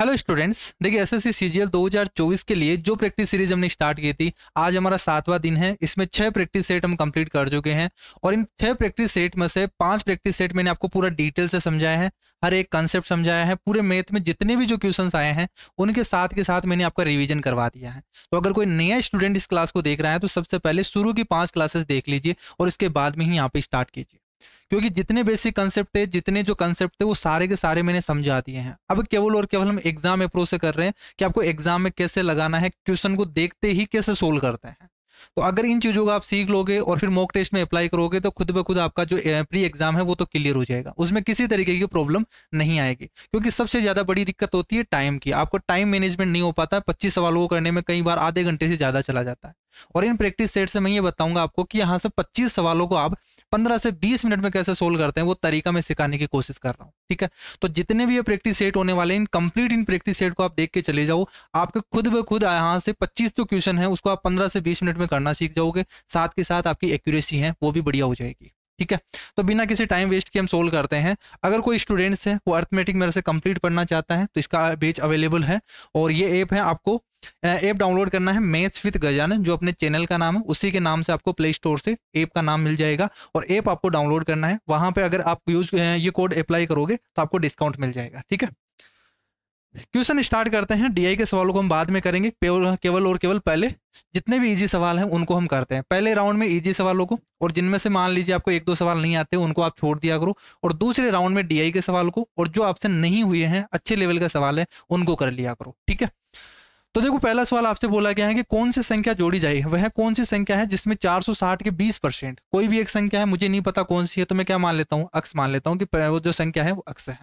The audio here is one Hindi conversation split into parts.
हेलो स्टूडेंट्स देखिए एसएससी सीजीएल 2024 के लिए जो प्रैक्टिस सीरीज हमने स्टार्ट की थी आज हमारा सातवां दिन है इसमें छह प्रैक्टिस सेट हम कंप्लीट कर चुके हैं और इन छह प्रैक्टिस सेट में से पांच प्रैक्टिस सेट मैंने आपको पूरा डिटेल से समझाया है हर एक कंसेप्ट समझाया है पूरे मैथ में जितने भी जो क्वेश्चन आए हैं उनके साथ के साथ मैंने आपका रिविजन करवा दिया है तो अगर कोई नया स्टूडेंट इस क्लास को देख रहा है तो सबसे पहले शुरू की पांच क्लासेस देख लीजिए और इसके बाद में ही यहाँ पे स्टार्ट कीजिए क्योंकि जितने बेसिक कंसेप्ट थे जितने जो कंसेप्ट थे वो सारे के सारे मैंने समझा दिए हैं अब केवल और केवल हम एग्जाम अप्रोच से कर रहे हैं कि आपको एग्जाम में कैसे लगाना है क्वेश्चन को देखते ही कैसे सोल्व करते हैं तो अगर इन चीज़ों को आप सीख लोगे और फिर मॉक टेस्ट में अप्लाई करोगे तो खुद ब खुद आपका जो प्री एग्जाम है वो तो क्लियर हो जाएगा उसमें किसी तरीके की प्रॉब्लम नहीं आएगी क्योंकि सबसे ज़्यादा बड़ी दिक्कत होती है टाइम की आपको टाइम मैनेजमेंट नहीं हो पाता पच्चीस सवालों को करने में कई बार आधे घंटे से ज़्यादा चला जाता है और इन प्रैक्टिस सेट से मैं ये बताऊंगा आपको कि यहाँ से पच्चीस सवालों को आप पंद्रह से बीस मिनट में कैसे सोल्व करते हैं वो तरीका मैं सिखाने की कोशिश कर रहा हूँ ठीक है तो जितने भी ये प्रैक्टिस सेट होने वाले इन कंप्लीट इन प्रैक्टिस सेट को आप देख के चले जाओ आपके खुद ब खुद यहाँ से पच्चीस जो क्वेश्चन है उसको आप पंद्रह से बीस मिनट में करना सीख जाओगे साथ के साथ आपकी एक्यूरेसी है वो भी बढ़िया हो जाएगी ठीक है तो बिना किसी टाइम वेस्ट के हम सोल्व करते हैं अगर कोई स्टूडेंट्स है वो अर्थमेटिक मेरे से कंप्लीट पढ़ना चाहता है तो इसका बेच अवेलेबल है और ये ऐप है आपको ऐप डाउनलोड करना है मैथ्स विद गजान जो अपने चैनल का नाम है उसी के नाम से आपको प्ले स्टोर से ऐप का नाम मिल जाएगा और ऐप आपको डाउनलोड करना है वहां पर अगर आप यूज ये कोड अप्लाई करोगे तो आपको डिस्काउंट मिल जाएगा ठीक है क्वेश्चन स्टार्ट करते हैं डीआई के सवालों को हम बाद में करेंगे केवल और केवल पहले जितने भी इजी सवाल हैं उनको हम करते हैं पहले राउंड में इजी सवालों को और जिनमें से मान लीजिए आपको एक दो सवाल नहीं आते उनको आप छोड़ दिया करो और दूसरे राउंड में डीआई के सवाल को और जो आपसे नहीं हुए हैं अच्छे लेवल का सवाल है उनको कर लिया करो ठीक है तो देखो पहला सवाल आपसे बोला गया है कि कौन सी संख्या जोड़ी जाए वह कौन सी संख्या है जिसमें 460 के 20 परसेंट कोई भी एक संख्या है मुझे नहीं पता कौन सी है तो मैं क्या मान लेता हूँ अक्स मान लेता हूँ कि वो जो संख्या है वो अक्स है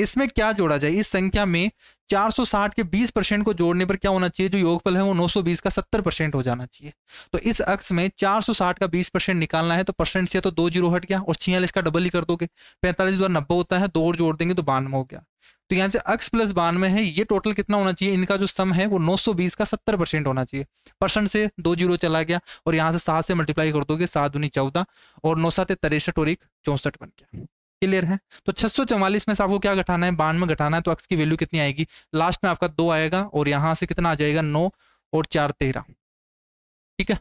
इसमें क्या जोड़ा जाए इस संख्या में 460 के 20 परसेंट को जोड़ने पर क्या होना चाहिए जो योगफल है वो 920 का 70 परसेंट हो जाना चाहिए तो इस अक्स में 460 का 20 परसेंट निकालना है तो परसेंट से तो दो जीरो हट गया और छियालीस का डबल ही कर दोगे पैंतालीस बार नब्बे होता है दो और जोड़ देंगे तो बानवे हो गया तो यहाँ से अक्स प्लस बानवे है ये टोटल कितना होना चाहिए इनका जो सम है वो 920 का 70 परसेंट होना चाहिए परसेंट से दो जीरो चला गया और यहाँ से सात से मल्टीप्लाई कर दोगे सात दूनी चौदह और नौ सात तिरसठ और एक चौंसठ बन गया क्लियर है तो छह में से आपको क्या घटाना है बान में घटाना है तो एक्स की वैल्यू कितनी आएगी लास्ट में आपका दो आएगा और यहाँ से कितना आ जाएगा नौ और चार तेरह ठीक है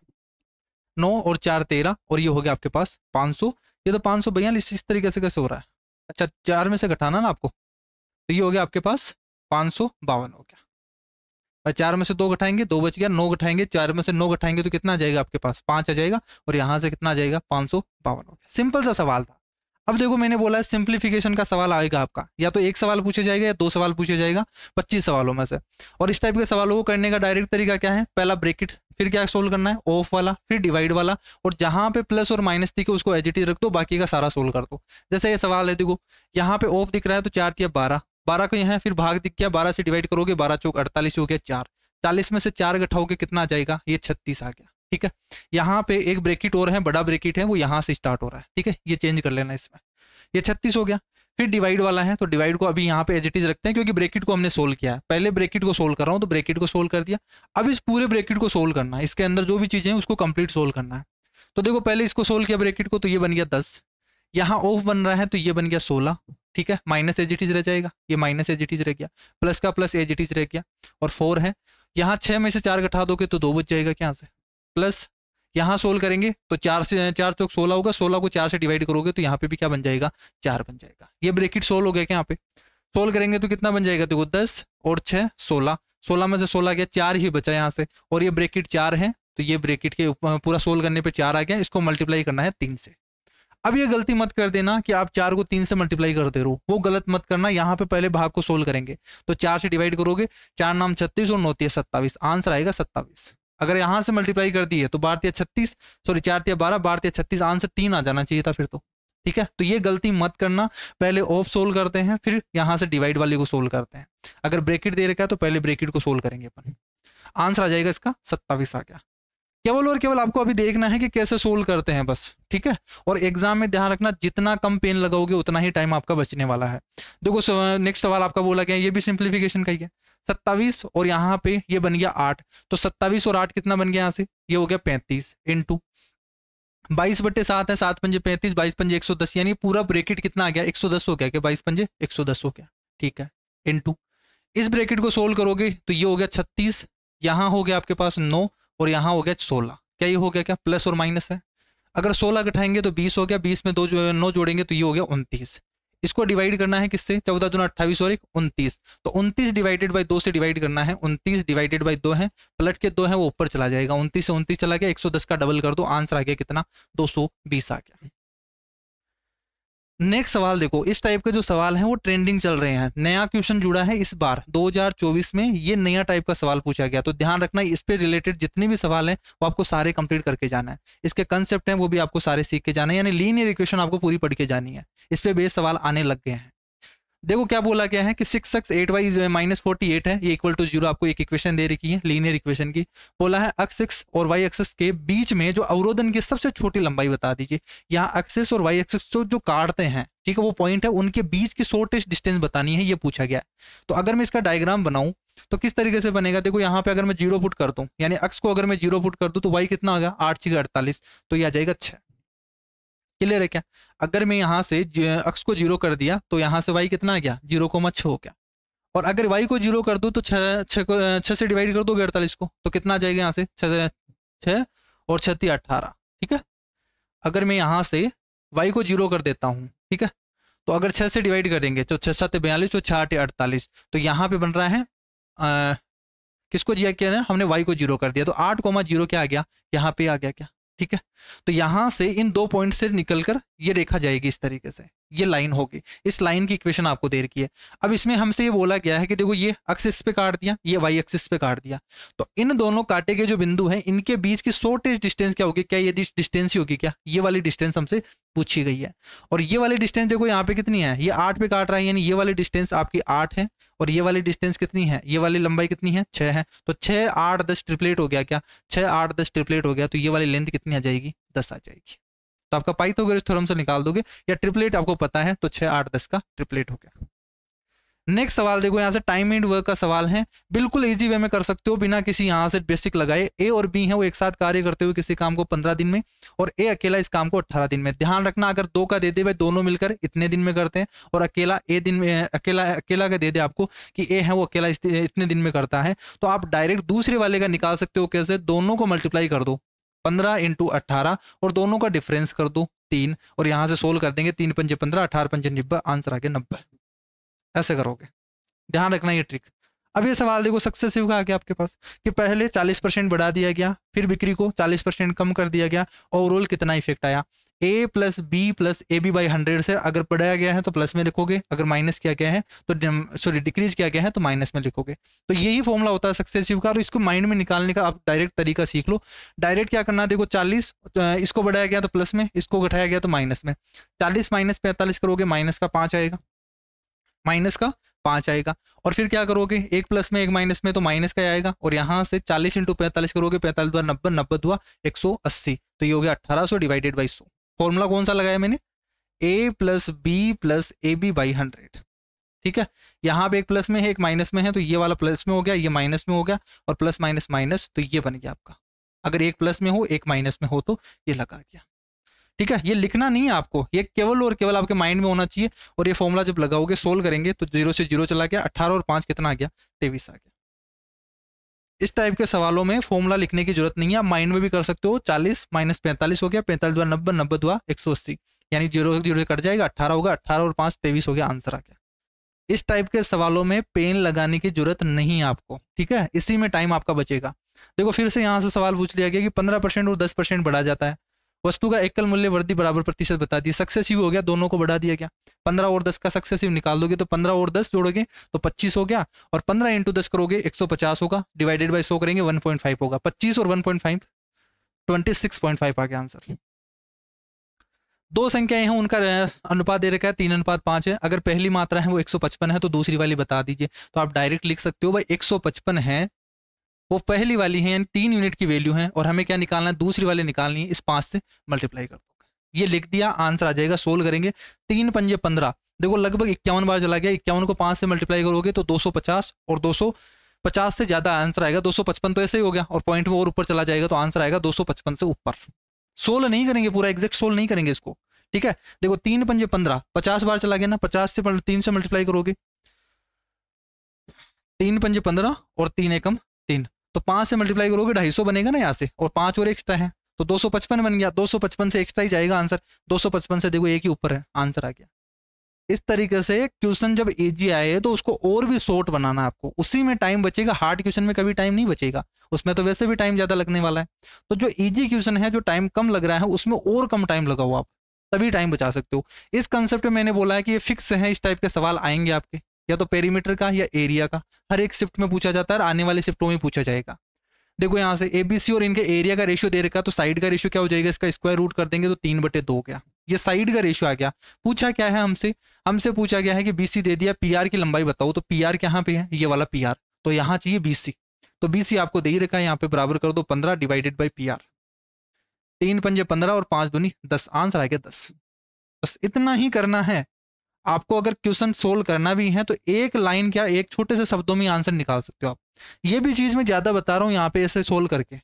नौ और चार तेरह और ये हो गया आपके पास पाँच सौ ये तो पाँच सौ बयालीस इस तरीके से कैसे हो रहा है अच्छा चार में से घटाना ना आपको तो ये हो गया आपके पास पाँच सौ बावन हो गया और चार में से दो घटाएंगे दो बच गया नौ घटाएंगे चार में से नौ घटाएंगे तो कितना आ जाएगा आपके पास पांच आ जाएगा और यहाँ से कितना आ जाएगा पाँच सौ बावन हो गया सिंपल सा सवाल था अब देखो मैंने बोला सिंप्लीफिकेशन का सवाल आएगा आपका या तो एक सवाल पूछा जाएगा या दो सवाल पूछा जाएगा पच्चीस सवालों में से और इस टाइप के सवालों को करने का डायरेक्ट तरीका क्या है पहला ब्रेकिट फिर क्या सोल्व करना है ऑफ वाला फिर डिवाइड वाला और जहां पे प्लस और माइनस थी उसको एजिटी रख दो बाकी का सारा सोल्व कर दो जैसे ये सवाल है देखो यहाँ पे ऑफ दिख रहा है तो चार थी बारह बारह को यहाँ फिर भाग दिख गया बारह से डिवाइड करोगे बारह चौक अड़तालीस हो गया चार चालीस में से चार इकट्ठा कितना आ जाएगा ये छत्तीस आ गया ठीक है यहाँ पे एक ब्रेकिट और है बड़ा ब्रेकिट है वो यहाँ से स्टार्ट हो रहा है ठीक है ये चेंज कर लेना इसमें ये छत्तीस हो गया फिर डिवाइड वाला है तो डिवाइड को अभी यहाँ पे एज इट इज रखते हैं क्योंकि ब्रेकिट को हमने सोल्व किया है पहले ब्रेकिट को सोल्व कर रहा हूँ तो ब्रेकिट को सोल्व कर दिया अब इस पूरे ब्रेकिट को सोल्व करना है इसके अंदर जो भी चीज़ें हैं उसको कंप्लीट सोल्व करना है तो देखो पहले इसको सोल्व किया ब्रेकिट को तो ये बन गया दस यहाँ ऑफ बन रहा है तो ये बन गया सोलह ठीक है माइनस एज इट इज रह जाएगा ये माइनस एज इट इज रह गया प्लस का प्लस एज इट इज रह गया और फोर है यहाँ छह में से चार घटा दोगे तो दो बच जाएगा क्या से प्लस यहाँ सोल्व करेंगे तो चार से चार चौक सोलह होगा सोलह को चार से डिवाइड करोगे तो यहाँ पे भी क्या बन जाएगा चार बन जाएगा ये ब्रेकिट सोल्व हो गया क्या यहाँ पे सोल्व करेंगे तो कितना बन जाएगा देखो दस और छह सोलह सोलह में से सोलह गया चार ही बचा यहाँ से और ये ब्रेकिट चार है तो ये ब्रेकिट के पूरा सोल्व करने पर चार आ गया इसको मल्टीप्लाई करना है तीन से अब ये गलती मत कर देना कि आप चार को तीन से मल्टीप्लाई कर दे रहो वो गलत मत करना यहाँ पे पहले भाग को सोल्व करेंगे तो चार से डिवाइड करोगे चार नाम छत्तीस और नौतीस तो सत्तावीस आंसर आएगा सत्तावीस अगर यहाँ से मल्टीप्लाई कर दी है तो भारतीय छत्तीस सॉरी चार तिया बारह भारतीय छत्तीस आंसर तीन आ जाना चाहिए था फिर तो ठीक है तो ये गलती मत करना पहले ऑफ सोल्व करते हैं फिर यहाँ से डिवाइड वाले को सोल्व करते हैं अगर ब्रेकेट दे रखा है तो पहले ब्रेकेट को सोल्व करेंगे अपन आंसर आ जाएगा इसका सत्तावीस आ गया केवल और केवल आपको अभी देखना है कि कैसे सोल्व करते हैं बस ठीक है और एग्जाम में ध्यान रखना जितना कम पेन लगाओगे उतना ही टाइम आपका बचने वाला है देखो नेक्स्ट सवाल आपका बोला गया ये भी सिंप्लीफिकेशन का ही है सत्तावीस और यहाँ पे ये बन गया आठ तो सत्तावीस और आठ कितना बन गया यहाँ से ये हो गया पैंतीस इन टू बाईस बटे सात है सात पंजे पैंतीस बाईस पंजे एक सौ दस यानी पूरा ब्रेकेट कितना आ गया एक सौ दस हो गया बाईस पंजे एक सौ दस हो गया ठीक है इन टू इस ब्रेकेट को सोल्व करोगे तो ये हो गया छत्तीस यहाँ हो गया आपके पास नौ और यहाँ हो गया सोलह क्या ये हो गया क्या प्लस और माइनस है अगर सोलह घटाएंगे तो बीस हो गया बीस में दो जो नौ जोड़ेंगे तो ये हो गया उनतीस इसको डिवाइड करना है किससे चौदह दूना अट्ठाईस और एक उनतीस तो उनतीस डिवाइडेड बाई दो से डिवाइड करना है उनतीस डिवाइडेड बाई दो है पलट के दो है वो ऊपर चला जाएगा उनतीस से उनतीस चला गया एक सौ दस का डबल कर दो आंसर आ गया कितना दो सौ बीस आ गया नेक्स्ट सवाल देखो इस टाइप के जो सवाल हैं वो ट्रेंडिंग चल रहे हैं नया क्वेश्चन जुड़ा है इस बार 2024 में ये नया टाइप का सवाल पूछा गया तो ध्यान रखना इस पे रिलेटेड जितने भी सवाल हैं वो आपको सारे कंप्लीट करके जाना है इसके कंसेप्ट हैं वो भी आपको सारे सीख के जाना है यानी लीनियर इक्वेशन आपको पूरी पढ़ के जानी है इस पे बेस सवाल आने लग गए हैं देखो क्या बोला गया है कि सिक्स एक्स एट वाई जो है माइनस फोर्टी एट है ये इक्वल टू जीरो आपको एक इक्वेशन दे रखी है लीनियर इक्वेशन की बोला है अक्स एक्स और वाई एक्सिस के बीच में जो अवरोधन की सबसे छोटी लंबाई बता दीजिए यहाँ एक्सिस और वाई एक्सिस जो जो काटते हैं ठीक है वो पॉइंट है उनके बीच की शॉर्टेस्ट डिस्टेंस बतानी है ये पूछा गया तो अगर मैं इसका डायग्राम बनाऊँ तो किस तरीके से बनेगा देखो यहाँ पे अगर मैं जीरो फुट कर दूँ यानी अक्स को अगर मैं जीरो फुट कर दूँ तो वाई कितना आ गया आठ छः अड़तालीस तो ये आ जाएगा छः क्लियर है क्या अगर मैं यहाँ से अक्स को जीरो कर दिया तो यहाँ से वाई कितना आ गया जीरो को मत छः हो गया और अगर वाई को जीरो कर दूँ तो छः छः छः से डिवाइड कर दो दोगे अड़तालीस को तो कितना आ जाएगा यहाँ से छः छः और छत्ती अट्ठारह ठीक है अगर मैं यहाँ से वाई को जीरो कर देता हूँ ठीक है तो अगर छः से डिवाइड करेंगे तो छः सात बयालीस और छः आठ अड़तालीस तो यहाँ पे बन रहा है किसको जिया किया हमने वाई को जीरो कर दिया तो आठ कोमा जीरो क्या आ गया यहाँ पे आ गया क्या ठीक है तो यहां से इन दो पॉइंट से निकलकर ये रेखा जाएगी इस तरीके से ये लाइन होगी इस लाइन की इक्वेशन आपको दे रखी है अब इसमें हमसे ये बोला गया है कि देखो ये एक्सिस पे काट दिया ये वाई एक्सिस पे काट दिया तो इन दोनों काटे के जो बिंदु हैं इनके बीच की शॉर्टेज डिस्टेंस क्या होगी क्या ये डिस्टेंस ही होगी क्या ये वाली डिस्टेंस हमसे पूछी गई है और ये वाली डिस्टेंस देखो यहाँ पे कितनी है ये आठ पे काट रहा है यानी ये वाली डिस्टेंस आपकी आठ है और ये वाली डिस्टेंस कितनी है ये वाली लंबाई कितनी है छः है तो छः आठ दस ट्रिपलेट हो गया क्या छः आठ दस ट्रिपलेट हो गया तो ये वाली लेंथ कितनी आ जाएगी दस आ जाएगी तो आपका पाइथागोरस तो थ्योरम से निकाल दोगे या ट्रिपलेट आपको पता है तो छः आठ दस का ट्रिपलेट हो गया नेक्स्ट सवाल देखो यहाँ से टाइम एंड वर्क का सवाल है बिल्कुल इजी वे में कर सकते हो बिना किसी यहाँ से बेसिक लगाए ए और बी है वो एक साथ कार्य करते हुए किसी काम को पंद्रह दिन में और ए अकेला इस काम को अट्ठारह दिन में ध्यान रखना अगर दो का दे दे भाई दोनों मिलकर इतने दिन में करते हैं और अकेला ए दिन में अकेला अकेला का दे दे आपको कि ए है वो अकेला इतने दिन में करता है तो आप डायरेक्ट दूसरे वाले का निकाल सकते हो कैसे दोनों को मल्टीप्लाई कर दो पंद्रह इंटू अट्ठारह और दोनों का डिफरेंस कर दो तीन और यहां से सोल्व कर देंगे तीन पंजे पंद्रह अठारह पंजे नब्बे आंसर आ गया नब्बे ऐसे करोगे ध्यान रखना ये ट्रिक अब ये सवाल देखो सक्सेसिव का आ गया आपके पास कि पहले 40 परसेंट बढ़ा दिया गया फिर बिक्री को 40 परसेंट कम कर दिया गया ओवरऑल कितना इफेक्ट आया A plus B plus A B by hundred से अगर बढ़ाया गया है तो प्लस में लिखोगे अगर माइनस किया गया है तो सॉरी डिक्रीज किया गया है तो माइनस में लिखोगे तो यही फॉर्मूला होता है सक्सेसिव का और इसको माइंड में निकालने का आप डायरेक्ट तरीका सीख लो डायरेक्ट क्या करना देखो चालीस इसको बढ़ाया गया तो प्लस में इसको घटाया गया तो माइनस में चालीस माइनस पैंतालीस करोगे माइनस का पाँच आएगा माइनस का पाँच आएगा और फिर क्या करोगे एक प्लस में एक माइनस में तो माइनस का आएगा और यहाँ से चालीस इंटू पैंतालीस करोगे पैंतालीस दुआ नब्बे नब्बे दुआ एक सौ अस्सी तो ये हो गया अट्ठारह सौ डिवाइडेड बाई सौ फॉर्मूला कौन सा लगाया मैंने A plus B plus A B by hundred ठीक है यहाँ पे एक प्लस में है एक माइनस में है तो ये वाला प्लस में हो गया ये माइनस में हो गया और प्लस माइनस माइनस तो ये बन गया आपका अगर एक प्लस में हो एक माइनस में हो तो ये लगा दिया ठीक है ये लिखना नहीं है आपको ये केवल और केवल आपके माइंड में होना चाहिए और ये फॉर्मूला जब लगाओगे सोल्व करेंगे तो जीरो से जीरो चला गया अट्ठारह और पांच कितना आ गया तेईस आ गया इस टाइप के सवालों में फॉर्मूला लिखने की जरूरत नहीं है आप माइंड में भी कर सकते हो चालीस माइनस पैंतालीस हो गया पैंतालीस दुआ नब्बे नब्बे दुआ एक सौ अस्सी यानी जीरो जीरो कट जाएगा अट्ठारह होगा अट्ठारह और पाँच तेईस हो गया आंसर आ गया इस टाइप के सवालों में पेन लगाने की जरूरत नहीं है आपको ठीक है इसी में टाइम आपका बचेगा देखो फिर से यहाँ से सवाल पूछ लिया गया कि पंद्रह परसेंट और दस परसेंट बढ़ा जाता है वस्तु का एकल मूल्य वृद्धि बराबर प्रतिशत बता दिया सक्सेसिव हो गया दोनों को बढ़ा दिया गया पंद्रह और दस का सक्सेसिव निकाल दोगे तो पंद्रह और दस जोड़ोगे तो पच्चीस हो गया और पंद्रह इंटू दस करोगे एक सौ पचास होगा डिवाइडेड बाई सो करेंगे वन पॉइंट फाइव होगा पच्चीस और one point five twenty six point five आ गया आंसर दो संख्याएं हैं उनका अनुपात दे रखा है तीन अनुपात पांच है अगर पहली मात्रा है वो पचपन है तो दूसरी वाली बता दीजिए तो आप डायरेक्ट लिख सकते हो भाई पचपन है वो पहली वाली है यानी तीन यूनिट की वैल्यू है और हमें क्या निकालना है दूसरी वाली निकालनी है इस पांच से मल्टीप्लाई कर दोगे ये लिख दिया आंसर आ जाएगा सोल्व करेंगे तीन पंजे पंद्रह देखो लगभग इक्यावन बार चला गया इक्यावन को पांच से मल्टीप्लाई करोगे तो 250 और 250 से ज़्यादा आंसर आएगा 255 तो ऐसे ही हो गया और पॉइंट वो और ऊपर चला जाएगा तो आंसर आएगा 255 से ऊपर सोल्व नहीं करेंगे पूरा एग्जैक्ट सोल्व नहीं करेंगे इसको ठीक है देखो तीन पंजे पंद्रह पचास बार चला गया ना पचास से तीन से मल्टीप्लाई करोगे तीन पंजे पंद्रह और तीन एकम तीन तो पांच से मल्टीप्लाई करोगे ढाई सौ बनेगा ना यहाँ से और पांच और एक्स्ट्रा है तो दो सौ पचपन बन गया दो सौ पचपन से एक्स्ट्रा ही जाएगा आंसर दो सौ पचपन से देखो एक ही ऊपर है आंसर आ गया इस तरीके से क्वेश्चन जब एजी आए तो उसको और भी शॉर्ट बनाना आपको उसी में टाइम बचेगा हार्ड क्वेश्चन में कभी टाइम नहीं बचेगा उसमें तो वैसे भी टाइम ज्यादा लगने वाला है तो जो इजी क्वेश्चन है जो टाइम कम लग रहा है उसमें और कम टाइम लगाओ आप तभी टाइम बचा सकते हो इस कंसेप्ट में मैंने बोला है कि ये फिक्स है इस टाइप के सवाल आएंगे आपके या तो पेरीमीटर का या एरिया का हर एक शिफ्ट में पूछा जाता है आने वाले शिफ्टों में पूछा जाएगा देखो यहाँ से एबीसी और इनके एरिया का रेशियो दे रखा तो साइड का रेशियो क्या हो जाएगा इसका स्क्वायर रूट कर देंगे तो तीन बटे दो गया ये साइड का रेशियो आ गया पूछा क्या है हमसे हमसे पूछा गया है कि बीसी दे दिया पीआर की लंबाई बताओ तो पीआर कहाँ पे है ये वाला पीआर तो यहाँ चाहिए बीसी तो बीसी आपको दे ही रखा है यहाँ पे बराबर कर दो पंद्रह डिवाइडेड बाई पी आर तीन पंजे पंद्रह और पांच दूनी दस आंसर आ गया दस बस इतना ही करना है आपको अगर क्वेश्चन सोल्व करना भी है तो एक लाइन क्या एक छोटे से शब्दों में आंसर निकाल सकते हो आप ये भी चीज मैं ज्यादा बता रहा हूँ यहाँ पे ऐसे सोल्व करके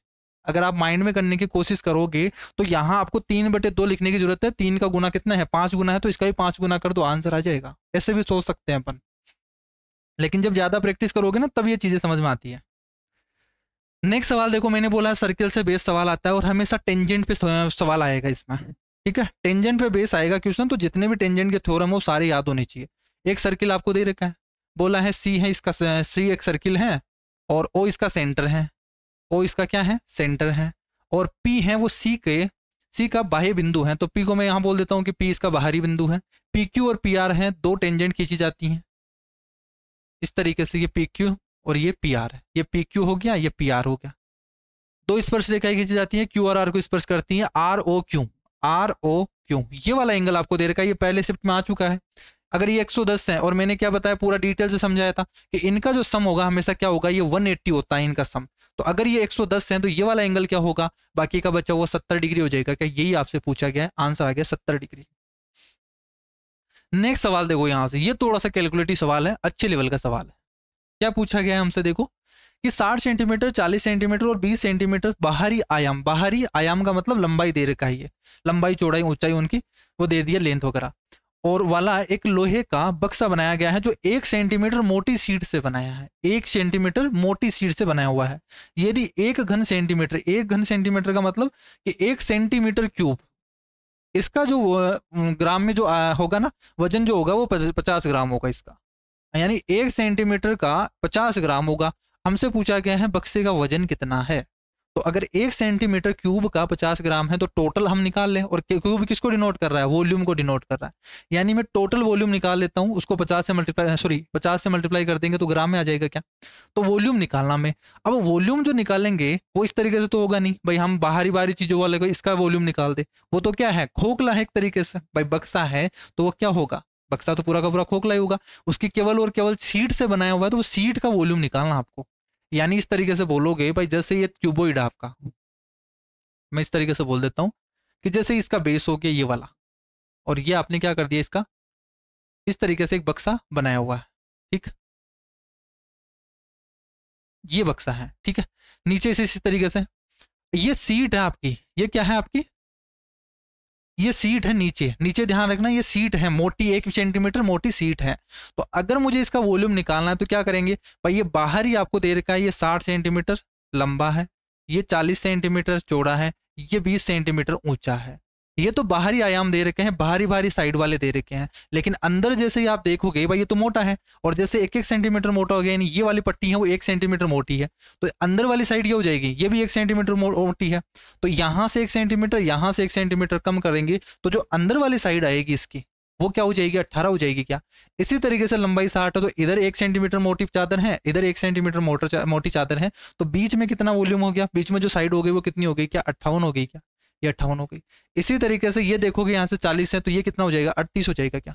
अगर आप माइंड में करने की कोशिश करोगे तो यहाँ आपको तीन बटे दो लिखने की जरूरत है तीन का गुना कितना है पांच गुना है तो इसका भी पांच गुना कर दो आंसर आ जाएगा ऐसे भी सोच सकते हैं अपन लेकिन जब ज्यादा प्रैक्टिस करोगे ना तब ये चीजें समझ में आती है नेक्स्ट सवाल देखो मैंने बोला सर्किल से बेस्ट सवाल आता है और हमेशा टेंजेंट पे सवाल आएगा इसमें ठीक है टेंजेंट पे बेस आएगा क्वेश्चन तो जितने भी टेंजेंट के थ्योरम हो सारे याद होने चाहिए एक सर्किल आपको दे रखा है बोला है सी है इसका सी एक सर्किल है और ओ इसका सेंटर है ओ इसका क्या है सेंटर है और पी है वो सी के सी का बाह्य बिंदु है तो पी को मैं यहाँ बोल देता हूँ कि पी इसका बाहरी बिंदु है पी क्यू और पी आर है दो टेंजेंट खींची जाती हैं इस तरीके से ये पी क्यू और ये पी आर है ये पी क्यू हो गया ये पी आर हो गया दो स्पर्श रेखाएं खींची जाती हैं क्यू और आर को स्पर्श करती हैं R O Q R O Q ये वाला एंगल आपको दे रखा है ये पहले शिफ्ट में आ चुका है अगर ये 110 है और मैंने क्या बताया पूरा डिटेल से समझाया था कि इनका जो सम होगा हमेशा क्या होगा ये 180 होता है इनका सम तो अगर ये 110 है तो ये वाला एंगल क्या होगा बाकी का बच्चा वो 70 डिग्री हो जाएगा क्या यही आपसे पूछा गया है आंसर आ गया 70 डिग्री नेक्स्ट सवाल देखो यहां से ये थोड़ा सा कैलकुलेटिव सवाल है अच्छे लेवल का सवाल है क्या पूछा गया है हमसे देखो कि 60 सेंटीमीटर 40 सेंटीमीटर और 20 सेंटीमीटर बाहरी आयाम बाहरी आयाम का मतलब लंबाई दे रखा है लंबाई चौड़ाई ऊंचाई उनकी वो दे दिया लेंथ वगैरह और वाला एक लोहे का बक्सा बनाया गया है जो एक सेंटीमीटर मोटी सीट से बनाया है एक सेंटीमीटर मोटी सीट से बनाया हुआ है यदि एक घन सेंटीमीटर एक घन सेंटीमीटर का मतलब कि एक सेंटीमीटर क्यूब इसका जो ग्राम में जो होगा ना वजन जो होगा वो पचास ग्राम होगा इसका यानी एक सेंटीमीटर का पचास ग्राम होगा हमसे पूछा गया है बक्से का वजन कितना है तो अगर एक सेंटीमीटर क्यूब का पचास ग्राम है तो टोटल हम निकाल लें और क्यूब किसको डिनोट कर रहा है वॉल्यूम को डिनोट कर रहा है यानी मैं टोटल वॉल्यूम निकाल लेता हूं उसको पचास से मल्टीप्लाई सॉरी पचास से मल्टीप्लाई कर देंगे तो ग्राम में आ जाएगा क्या तो वॉल्यूम निकालना में अब वॉल्यूम जो निकालेंगे वो इस तरीके से तो होगा नहीं भाई हम बाहरी बाहरी चीजों वाले को इसका वॉल्यूम निकाल दे वो तो क्या है खोखला है एक तरीके से भाई बक्सा है तो वो क्या होगा बक्सा तो पूरा का पूरा खोखला ही होगा उसकी केवल और केवल सीट से बनाया हुआ है तो वो सीट का वॉल्यूम निकालना आपको यानी इस तरीके से बोलोगे भाई जैसे ये क्यूबोइड आपका मैं इस तरीके से बोल देता हूं कि जैसे इसका बेस हो गया ये वाला और ये आपने क्या कर दिया इसका इस तरीके से एक बक्सा बनाया हुआ है ठीक ये बक्सा है ठीक है नीचे से इसी तरीके से ये सीट है आपकी ये क्या है आपकी ये सीट है नीचे नीचे ध्यान रखना ये सीट है मोटी एक सेंटीमीटर मोटी सीट है तो अगर मुझे इसका वॉल्यूम निकालना है तो क्या करेंगे भाई ये बाहर ही आपको दे रखा है ये साठ सेंटीमीटर लंबा है ये चालीस सेंटीमीटर चौड़ा है ये बीस सेंटीमीटर ऊंचा है ये तो बाहरी आयाम दे रखे हैं बाहरी बाहरी साइड वाले दे रखे हैं लेकिन अंदर जैसे ही आप देखोगे भाई ये तो मोटा है और जैसे एक एक सेंटीमीटर मोटा हो गया यानी ये वाली पट्टी है वो एक सेंटीमीटर मोटी है तो अंदर वाली साइड ये हो जाएगी ये भी एक सेंटीमीटर मोटी है तो यहाँ से एक सेंटीमीटर यहाँ से एक सेंटीमीटर कम करेंगे तो जो अंदर वाली साइड आएगी इसकी वो क्या हो जाएगी अट्ठारह हो जाएगी क्या इसी तरीके से लंबाई साठ है तो इधर एक सेंटीमीटर मोटी चादर है इधर एक सेंटीमीटर मोटर मोटी चादर है तो बीच में कितना वॉल्यूम हो गया बीच में जो साइड हो गई वो कितनी हो गई क्या अट्ठावन हो गई क्या ये अट्ठावन हो गई इसी तरीके से ये देखोगे यहाँ से चालीस है तो ये कितना हो जाएगा अड़तीस हो जाएगा क्या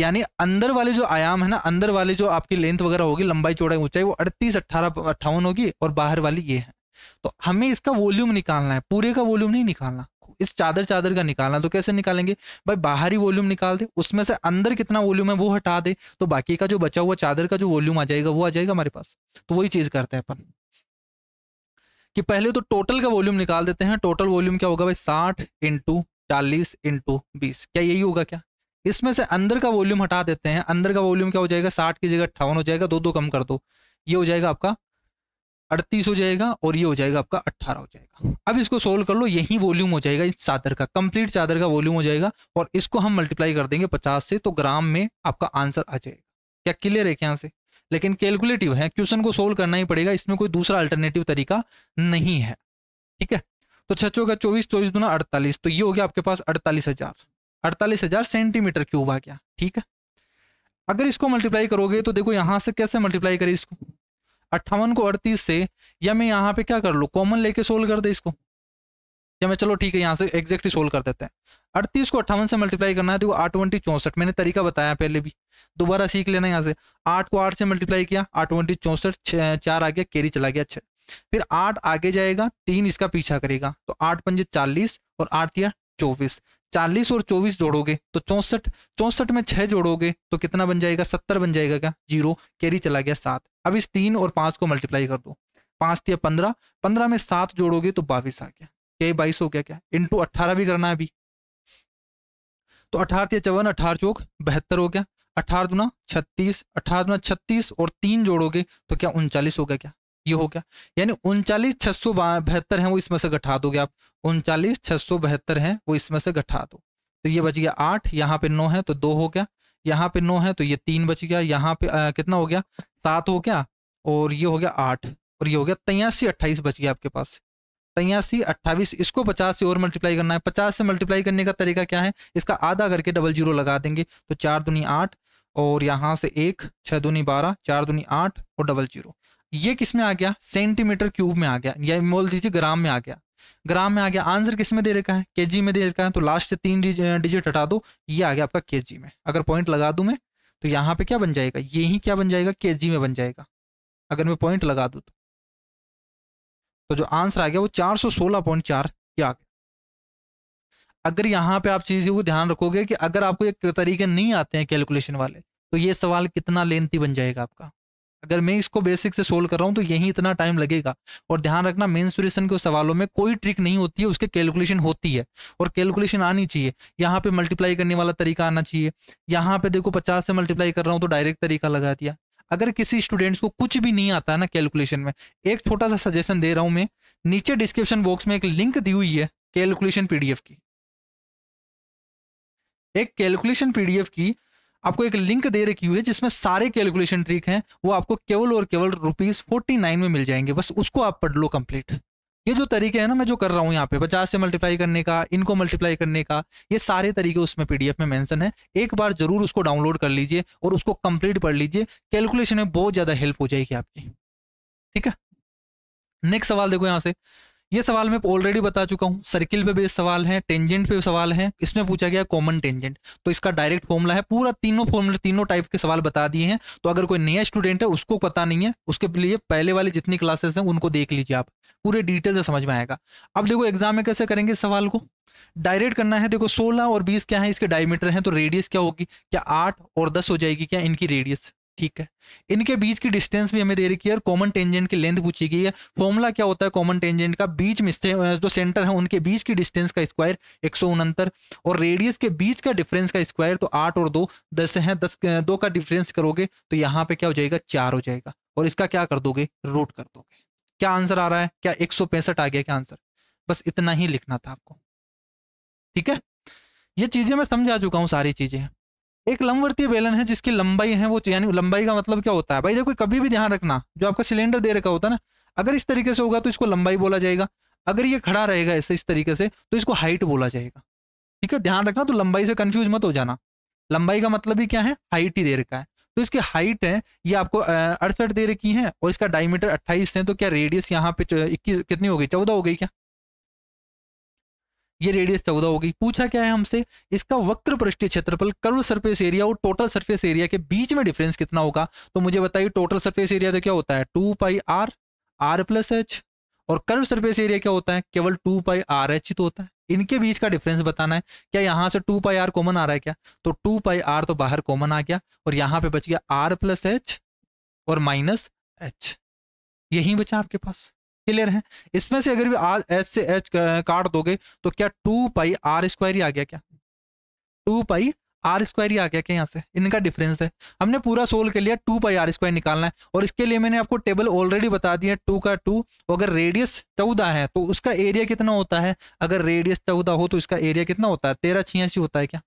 यानी अंदर वाले जो आयाम है ना अंदर वाले जो आपकी लेंथ वगैरह होगी लंबाई चौड़ाई ऊंचाई वो अड़तीस अट्ठारह अट्ठावन होगी और बाहर वाली ये है तो हमें इसका वॉल्यूम निकालना है पूरे का वॉल्यूम नहीं निकालना इस चादर चादर का निकालना तो कैसे निकालेंगे भाई बाहरी वॉल्यूम निकाल दे उसमें से अंदर कितना वॉल्यूम है वो हटा दे तो बाकी का जो बचा हुआ चादर का जो वॉल्यूम आ जाएगा वो आ जाएगा हमारे पास तो वही चीज करते हैं अपन कि पहले तो टोटल का वॉल्यूम निकाल देते हैं टोटल वॉल्यूम क्या होगा भाई साठ इंटू चालीस इंटू बीस क्या यही होगा क्या इसमें से अंदर का वॉल्यूम हटा देते हैं अंदर का वॉल्यूम क्या हो जाएगा साठ की जगह अट्ठावन हो जाएगा दो दो कम कर दो ये हो जाएगा आपका अड़तीस हो जाएगा और ये हो जाएगा आपका अट्ठारह हो जाएगा अब इसको सोल्व कर लो यही वॉल्यूम हो जाएगा इस चादर का कंप्लीट चादर का वॉल्यूम हो जाएगा और इसको हम मल्टीप्लाई कर देंगे पचास से तो ग्राम में आपका आंसर आ जाएगा क्या क्लियर है क्या से लेकिन कैलकुलेटिव है क्वेश्चन को सोल्व करना ही पड़ेगा इसमें कोई दूसरा अल्टरनेटिव तरीका नहीं है ठीक है तो छचो का चौबीस चौबीस दूना अड़तालीस तो ये हो गया आपके पास अड़तालीस हजार अड़तालीस हजार सेंटीमीटर क्यूब आ गया ठीक है अगर इसको मल्टीप्लाई करोगे तो देखो यहां से कैसे मल्टीप्लाई करे इसको अट्ठावन को अड़तीस से या मैं यहाँ पे क्या कर लू कॉमन लेके सोल्व कर दे इसको या मैं चलो ठीक है यहाँ से एग्जैक्टली सोल्व कर देते हैं अड़तीस को अट्ठावन से मल्टीप्लाई करना है तो आठ ट्वेंटी चौंसठ मैंने तरीका बताया पहले भी दोबारा सीख लेना यहाँ से आठ को आठ से मल्टीप्लाई किया आठ ट्वेंटी चौंसठ चार आ गया कैरी चला गया छः फिर आठ आगे जाएगा तीन इसका पीछा करेगा तो आठ पंजे चालीस और आठ या चौबीस चालीस और चौबीस जोड़ोगे तो चौंसठ चौसठ में छह जोड़ोगे तो कितना बन जाएगा सत्तर बन जाएगा क्या जीरो कैरी चला गया सात अब इस तीन और पांच को मल्टीप्लाई कर दो पांच या पंद्रह पंद्रह में सात जोड़ोगे तो बाईस आ गया कई बाईस हो गया क्या इंटू अट्ठारह भी करना है अभी तो अठारह चौवन अठारह चौक बहत्तर हो गया अठारह दुना छत्तीस अठारह दुना छत्तीस और तीन जोड़ोगे तो क्या उनचालीस हो गया क्या ये हो गया यानी उनचालीस छह सौ बहत्तर है वो इसमें से घटा दोगे आप उनचालीस छह सौ बहत्तर है वो इसमें से घटा दो तो ये बच गया आठ यहाँ पे नौ है तो दो हो गया यहाँ पे नौ है तो ये तीन बच गया यहाँ पे आ, कितना हो गया सात हो गया और ये हो गया आठ और ये हो गया तेयासी अट्ठाईस बच गया आपके पास सयासी अट्ठाईस इसको पचास से और मल्टीप्लाई करना है पचास से मल्टीप्लाई करने का तरीका क्या है इसका आधा करके डबल जीरो लगा देंगे तो चार दुनी आठ और यहाँ से एक छः दुनी बारह चार दुनी आठ और डबल जीरो ये किस में आ गया सेंटीमीटर क्यूब में आ गया या बोल दीजिए ग्राम में आ गया ग्राम में आ गया आंसर किस में दे रखा है के में दे रखा है तो लास्ट तीन डिजिट हटा दो ये आ गया आपका के में अगर पॉइंट लगा दूँ मैं तो यहाँ पर क्या बन जाएगा ये क्या बन जाएगा के में बन जाएगा अगर मैं पॉइंट लगा दूँ तो तो जो आंसर आ गया वो चार सौ सोलह पॉइंट चार आ गया अगर यहाँ पे आप चीज़ों को ध्यान रखोगे कि अगर आपको ये तरीके नहीं आते हैं कैलकुलेशन वाले तो ये सवाल कितना लेंथी बन जाएगा आपका अगर मैं इसको बेसिक से सोल्व कर रहा हूँ तो यही इतना टाइम लगेगा और ध्यान रखना मेन्सुरेशन के सवालों में कोई ट्रिक नहीं होती है उसके कैलकुलेशन होती है और कैलकुलेशन आनी चाहिए यहाँ पे मल्टीप्लाई करने वाला तरीका आना चाहिए यहाँ पे देखो पचास से मल्टीप्लाई कर रहा हूँ तो डायरेक्ट तरीका लगा दिया अगर किसी स्टूडेंट्स को कुछ भी नहीं आता ना कैलकुलेशन में एक छोटा सा सजेशन दे रहा हूं मैं नीचे डिस्क्रिप्शन बॉक्स में एक लिंक दी हुई है कैलकुलेशन पीडीएफ की एक कैलकुलेशन पीडीएफ की आपको एक लिंक दे रखी हुई है जिसमें सारे कैलकुलेशन ट्रिक हैं वो आपको केवल और केवल रुपीज फोर्टी नाइन में मिल जाएंगे बस उसको आप पढ़ लो कंप्लीट ये जो तरीके हैं ना मैं जो कर रहा हूँ यहाँ पे पचास से मल्टीप्लाई करने का इनको मल्टीप्लाई करने का ये सारे तरीके उसमें पीडीएफ में मेंशन है एक बार जरूर उसको डाउनलोड कर लीजिए और उसको कंप्लीट पढ़ लीजिए कैलकुलेशन में बहुत ज़्यादा हेल्प हो जाएगी आपकी ठीक है नेक्स्ट सवाल देखो यहाँ से ये सवाल मैं ऑलरेडी बता चुका हूँ सर्किल पे बेस्ड सवाल है टेंजेंट पे सवाल है इसमें पूछा गया कॉमन टेंजेंट तो इसका डायरेक्ट फॉर्मूला है पूरा तीनों फॉर्मूला तीनों टाइप के सवाल बता दिए हैं तो अगर कोई नया स्टूडेंट है उसको पता नहीं है उसके लिए पहले वाली जितनी क्लासेस हैं उनको देख लीजिए आप पूरे डिटेल से समझ में आएगा अब देखो एग्जाम में कैसे करेंगे इस सवाल को डायरेक्ट करना है देखो सोलह और बीस क्या है इसके डायमीटर है तो रेडियस क्या होगी क्या आठ और दस हो जाएगी क्या इनकी रेडियस ठीक है इनके बीच की डिस्टेंस भी हमें दे रखी है और कॉमन टेंजेंट की लेंथ पूछी गई है फॉर्मूला क्या होता है कॉमन टेंजेंट का बीच में जो सेंटर है उनके बीच की डिस्टेंस का स्क्वायर एक और रेडियस के बीच का डिफरेंस का स्क्वायर तो आठ और दो दस है दस दो का डिफरेंस करोगे तो यहाँ पे क्या हो जाएगा चार हो जाएगा और इसका क्या कर दोगे रूट कर दोगे क्या आंसर आ रहा है क्या एक आ गया क्या आंसर बस इतना ही लिखना था आपको ठीक है ये चीजें मैं समझा चुका हूँ सारी चीजें एक लंबवर्ती बेलन है जिसकी लंबाई है वो तो यानी लंबाई का मतलब क्या होता है भाई देखो कभी भी ध्यान रखना जो आपका सिलेंडर दे रखा होता है ना अगर इस तरीके से होगा तो इसको लंबाई बोला जाएगा अगर ये खड़ा रहेगा ऐसे इस तरीके से तो इसको हाइट बोला जाएगा ठीक है ध्यान रखना तो लंबाई से कंफ्यूज मत हो जाना लंबाई का मतलब ही क्या है हाइट ही दे रखा है तो इसकी हाइट है ये आपको अड़सठ दे रखी है और इसका डायमीटर अट्ठाईस है तो क्या रेडियस यहाँ पे इक्कीस कितनी हो गई चौदह हो गई क्या ये रेडियस चौदह होगी पूछा क्या है हमसे इसका वक्र पृष्ठीय क्षेत्रफल कर्व सरफेस एरिया और टोटल सरफेस एरिया के बीच में डिफरेंस कितना होगा तो मुझे बताइए टोटल सरफेस एरिया तो क्या होता है two pi r r plus h और कर्व सरफेस एरिया क्या होता है केवल टू पाई आर एच तो होता है इनके बीच का डिफरेंस बताना है क्या यहाँ से टू पाई आर कॉमन आ रहा है क्या तो टू पाई आर तो बाहर कॉमन आ गया और यहाँ पे बच गया आर प्लस एच और माइनस एच यही बचा आपके पास क्लियर है इसमें से अगर भी आर एच से एच काट दोगे तो क्या टू पाई आर स्क्वायर ही आ गया क्या टू पाई आर स्क्वायर ही आ गया क्या यहाँ से इनका डिफरेंस है हमने पूरा सोल्व के लिए टू पाई आर स्क्वायर निकालना है और इसके लिए मैंने आपको टेबल ऑलरेडी बता दिया टू का टू अगर रेडियस चौदह है तो उसका एरिया कितना होता है अगर रेडियस चौदह हो तो इसका एरिया कितना होता है तेरह छियासी होता है क्या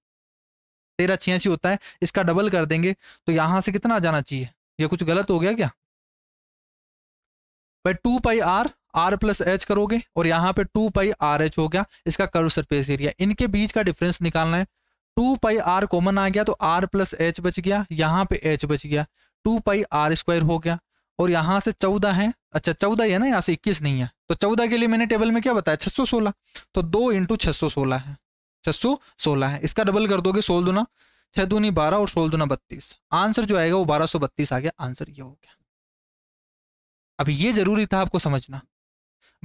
तेरह छियासी होता है इसका डबल कर देंगे तो यहाँ से कितना आ जाना चाहिए यह कुछ गलत हो गया क्या by two pi r r plus h करोगे और यहाँ पे टू पाई आर एच हो गया इसका कर्व सरफेस एरिया इनके बीच का डिफरेंस निकालना है टू पाई आर कॉमन आ गया तो आर प्लस एच बच गया यहाँ पे एच बच गया टू पाई आर स्क्वायर हो गया और यहाँ से चौदह है अच्छा चौदह ही है ना यहाँ से इक्कीस नहीं है तो चौदह के लिए मैंने टेबल में क्या बताया छह सौ सोलह तो दो इंटू छह सौ सोलह है छह सौ सोलह है इसका डबल कर दोगे सोल दुना छह दूनी बारह और सोल दुना बत्तीस आंसर जो आएगा वो बारह सौ बत्तीस आ गया आंसर ये हो गया अब ये जरूरी था आपको समझना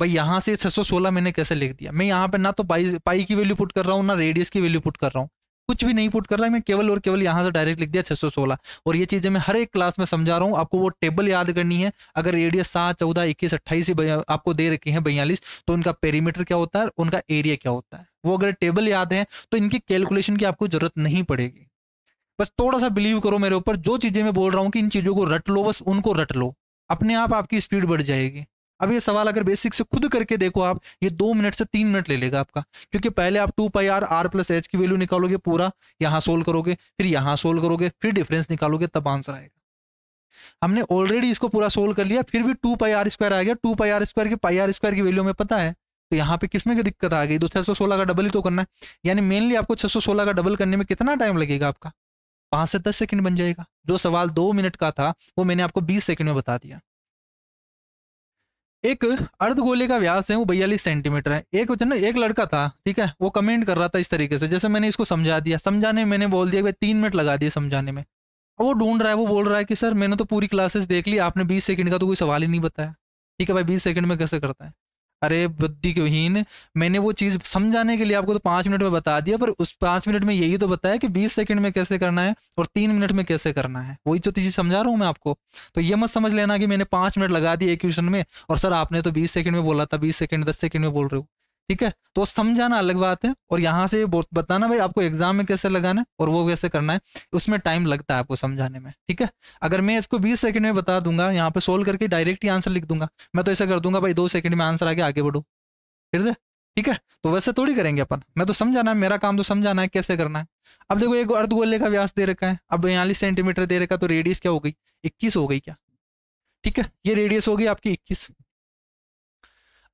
भाई यहाँ से सोलह मैंने कैसे लिख दिया मैं यहाँ पे ना तो पाई पाई की वैल्यू पुट कर रहा हूँ ना रेडियस की वैल्यू पुट कर रहा हूँ कुछ भी नहीं पुट कर रहा है मैं केवल और केवल यहाँ से डायरेक्ट लिख दिया 616 और ये चीजें मैं हर एक क्लास में समझा रहा हूँ आपको वो टेबल याद करनी है अगर रेडियस सात चौदह इक्कीस अट्ठाईस आपको दे रखी है बयालीस तो उनका पेरीमीटर क्या होता है उनका एरिया क्या होता है वो अगर टेबल याद है तो इनकी कैलकुलेशन की आपको जरूरत नहीं पड़ेगी बस थोड़ा सा बिलीव करो मेरे ऊपर जो चीजें मैं बोल रहा हूँ कि इन चीजों को रट लो बस उनको रट लो अपने आप आपकी स्पीड बढ़ जाएगी अब ये सवाल अगर बेसिक से खुद करके देखो आप ये दो मिनट से तीन मिनट ले लेगा आपका क्योंकि पहले आप two pi r r plus h की वैल्यू निकालोगे पूरा यहाँ सोल्व करोगे फिर यहाँ सोल्व करोगे फिर डिफरेंस निकालोगे तब आंसर आएगा हमने ऑलरेडी इसको पूरा सोल्व कर लिया फिर भी टू पाई आर स्क्वायर आ गया टू पाई आर स्क्वायर की पाई आर स्क्वायर की वैल्यू हमें पता है तो यहाँ पे किसमें की दिक्कत आ गई तो छह सौ सोलह का डबल ही तो करना है यानी मेनली आपको छह सौ सोलह का डबल करने में कितना टाइम लगेगा आपका पांच से दस सेकंड बन जाएगा जो सवाल दो मिनट का था वो मैंने आपको बीस सेकंड में बता दिया एक अर्ध गोले का व्यास है वो बयालीस सेंटीमीटर है एक होता ना एक लड़का था ठीक है वो कमेंट कर रहा था इस तरीके से जैसे मैंने इसको समझा दिया समझाने में मैंने बोल दिया भाई तीन मिनट लगा दिए समझाने में वो ढूंढ रहा है वो बोल रहा है कि सर मैंने तो पूरी क्लासेस देख ली आपने बीस सेकंड का तो कोई सवाल ही नहीं बताया ठीक है भाई बीस सेकंड में कैसे करता है अरे बुद्धिहीन मैंने वो चीज़ समझाने के लिए आपको तो पांच मिनट में बता दिया पर उस पांच मिनट में यही तो बताया कि बीस सेकंड में कैसे करना है और तीन मिनट में कैसे करना है वही जो चीज़ समझा रहा हूँ मैं आपको तो ये मत समझ लेना कि मैंने पांच मिनट लगा दिए एक क्वेश्चन में और सर आपने तो बीस सेकंड में बोला था बीस सेकंड दस सेकंड में बोल रहे हो ठीक है तो समझाना अलग बात है और यहाँ से बताना भाई आपको एग्जाम में कैसे लगाना है और वो कैसे करना है उसमें टाइम लगता है आपको समझाने में ठीक है अगर मैं इसको 20 सेकंड में बता दूंगा यहाँ पे सोल्व करके डायरेक्ट ही आंसर लिख दूंगा मैं तो ऐसा कर दूंगा भाई दो सेकंड में आंसर आगे आगे बढ़ो फिर से ठीक है तो वैसे थोड़ी करेंगे अपन मैं तो समझाना है मेरा काम तो समझाना है कैसे करना है अब देखो एक अर्धगोले का व्यास दे रखा है अब बयालीस सेंटीमीटर दे रखा तो रेडियस क्या हो गई इक्कीस हो गई क्या ठीक है ये रेडियस हो गई आपकी इक्कीस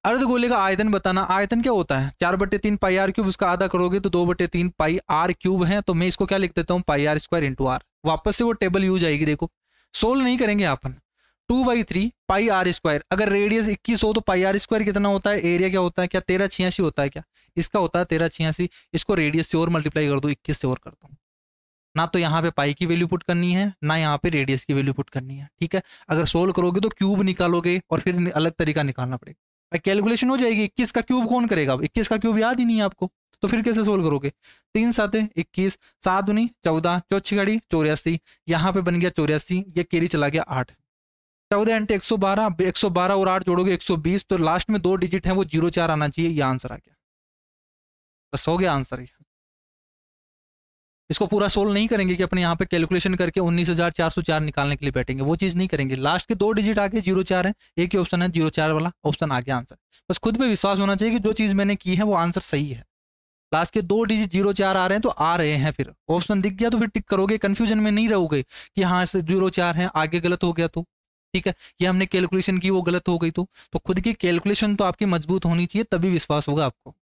अर्धगोले का आयतन बताना आयतन क्या होता है चार बटे तीन पाई आर क्यूब उसका आधा करोगे तो दो बटे तीन पाई आर क्यूब है तो मैं इसको क्या लिख देता हूँ pi r square into r वापस से वो टेबल यूज आएगी देखो सोल्व नहीं करेंगे अपन two by three pi r square अगर रेडियस इक्कीस हो तो पाई आर स्क्वायर कितना होता है एरिया क्या होता है क्या तेरह छियासी होता है क्या इसका होता है तेरह छियासी इसको रेडियस से और मल्टीप्लाई कर दो इक्कीस से और कर दो ना तो यहाँ पे पाई की वैल्यू पुट करनी है ना यहाँ पे रेडियस की वैल्यू पुट करनी है ठीक है अगर सोल्व करोगे तो क्यूब निकालोगे और फिर अलग तरीका निकालना पड़ेगा कैलकुलेशन हो जाएगी इक्कीस का क्यूब कौन करेगा अब इक्कीस का क्यूब याद ही नहीं है आपको तो फिर कैसे सोल्व करोगे तीन सातें इक्कीस सात उन्नी चौदह चौथी घड़ी चौरासी यहाँ पे बन गया चौरासी ये केरी चला गया आठ चौदह एंटे एक सौ बारह एक सौ बारह और आठ जोड़ोगे एक सौ बीस तो लास्ट में दो डिजिट है वो जीरो चार आना चाहिए ये आंसर आ गया बस हो गया आंसर ये इसको पूरा सोल्व नहीं करेंगे कि अपने यहाँ पे कैलकुलेशन करके 19,404 निकालने के लिए बैठेंगे वो चीज़ नहीं करेंगे लास्ट के दो डिजिट आगे जीरो चार है एक ही ऑप्शन है जीरो चार वाला ऑप्शन आगे आंसर बस खुद पे विश्वास होना चाहिए कि जो चीज़ मैंने की है वो आंसर सही है लास्ट के दो डिजिट जीरो चार आ रहे हैं तो आ रहे हैं फिर ऑप्शन दिख गया तो फिर टिक करोगे कन्फ्यूजन में नहीं रहोगे कि हाँ जीरो चार है आगे गलत हो गया तो ठीक है ये हमने कैलकुलेशन की वो गलत हो गई तो, तो खुद की कैलकुलेशन तो आपकी मजबूत होनी चाहिए तभी विश्वास होगा आपको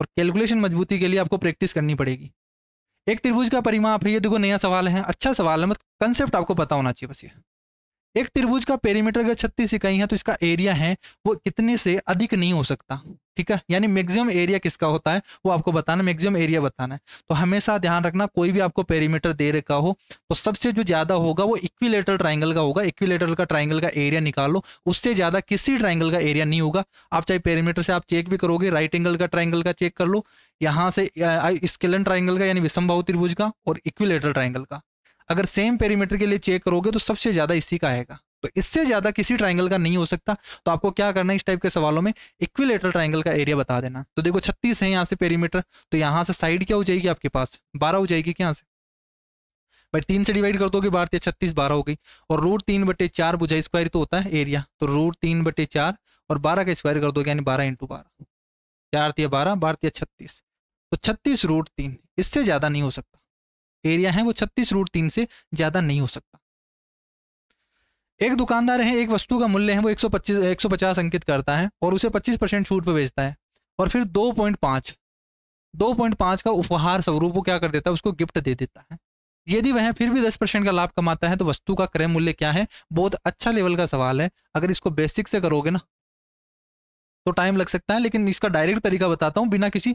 और कैलकुलेशन मजबूती के लिए आपको प्रैक्टिस करनी पड़ेगी एक त्रिभुज का परिमाप है ये देखो नया सवाल है अच्छा सवाल है मतलब कंसेप्ट आपको पता होना चाहिए बस ये एक त्रिभुज का पेरीमीटर अगर छत्तीस इकाई है तो इसका एरिया है वो इतने से अधिक नहीं हो सकता ठीक है यानी मैक्सिमम एरिया किसका होता है वो आपको बताना मैक्सिमम एरिया बताना है तो हमेशा ध्यान रखना कोई भी आपको पेरीमीटर दे रखा हो तो सबसे जो ज्यादा होगा वो इक्विलेटर ट्राइंगल का होगा इक्विलेटर का ट्राइंगल का एरिया निकालो उससे ज्यादा किसी ट्राइंगल का एरिया नहीं होगा आप चाहे पेरीमीटर से आप चेक भी करोगे राइट एंगल का ट्राइंगल का चेक कर लो यहाँ से स्केलन ट्राइंगल का यानी विषमभाव त्रिभुज का और इक्विलेटर ट्राइंगल का अगर सेम पेरीमीटर के लिए चेक करोगे तो सबसे ज्यादा इसी का आएगा तो इससे ज्यादा किसी ट्राइंगल का नहीं हो सकता तो आपको क्या करना है इस टाइप के सवालों में इक्विलेटर ट्राइंगल का एरिया बता देना तो देखो छत्तीस है यहाँ से पेरीमीटर तो यहाँ से साइड क्या हो जाएगी आपके पास बारह हो जाएगी क्या से भाई तीन से डिवाइड कर दोगे बारह छत्तीस बारह हो गई और रूट तीन बटे चार बुझा स्क्वायर तो होता है एरिया तो रूट तीन बटे चार और बारह का स्क्वायर कर दोगे यानी बारह इंटू बारह चार तिया बारह बारह तिया छत्तीस तो छत्तीस रूट तीन इससे ज्यादा नहीं हो सकता एरिया है वो छत्तीस रूट तीन से ज्यादा नहीं हो सकता एक दुकानदार है एक वस्तु का मूल्य है वो 125 150 अंकित करता है और उसे 25 परसेंट छूट पर बेचता है और फिर 2.5 2.5 का उपहार स्वरूप वो क्या कर देता है उसको गिफ्ट दे देता है यदि वह फिर भी 10 परसेंट का लाभ कमाता है तो वस्तु का क्रय मूल्य क्या है बहुत अच्छा लेवल का सवाल है अगर इसको बेसिक से करोगे ना तो टाइम लग सकता है लेकिन इसका डायरेक्ट तरीका बताता हूँ बिना किसी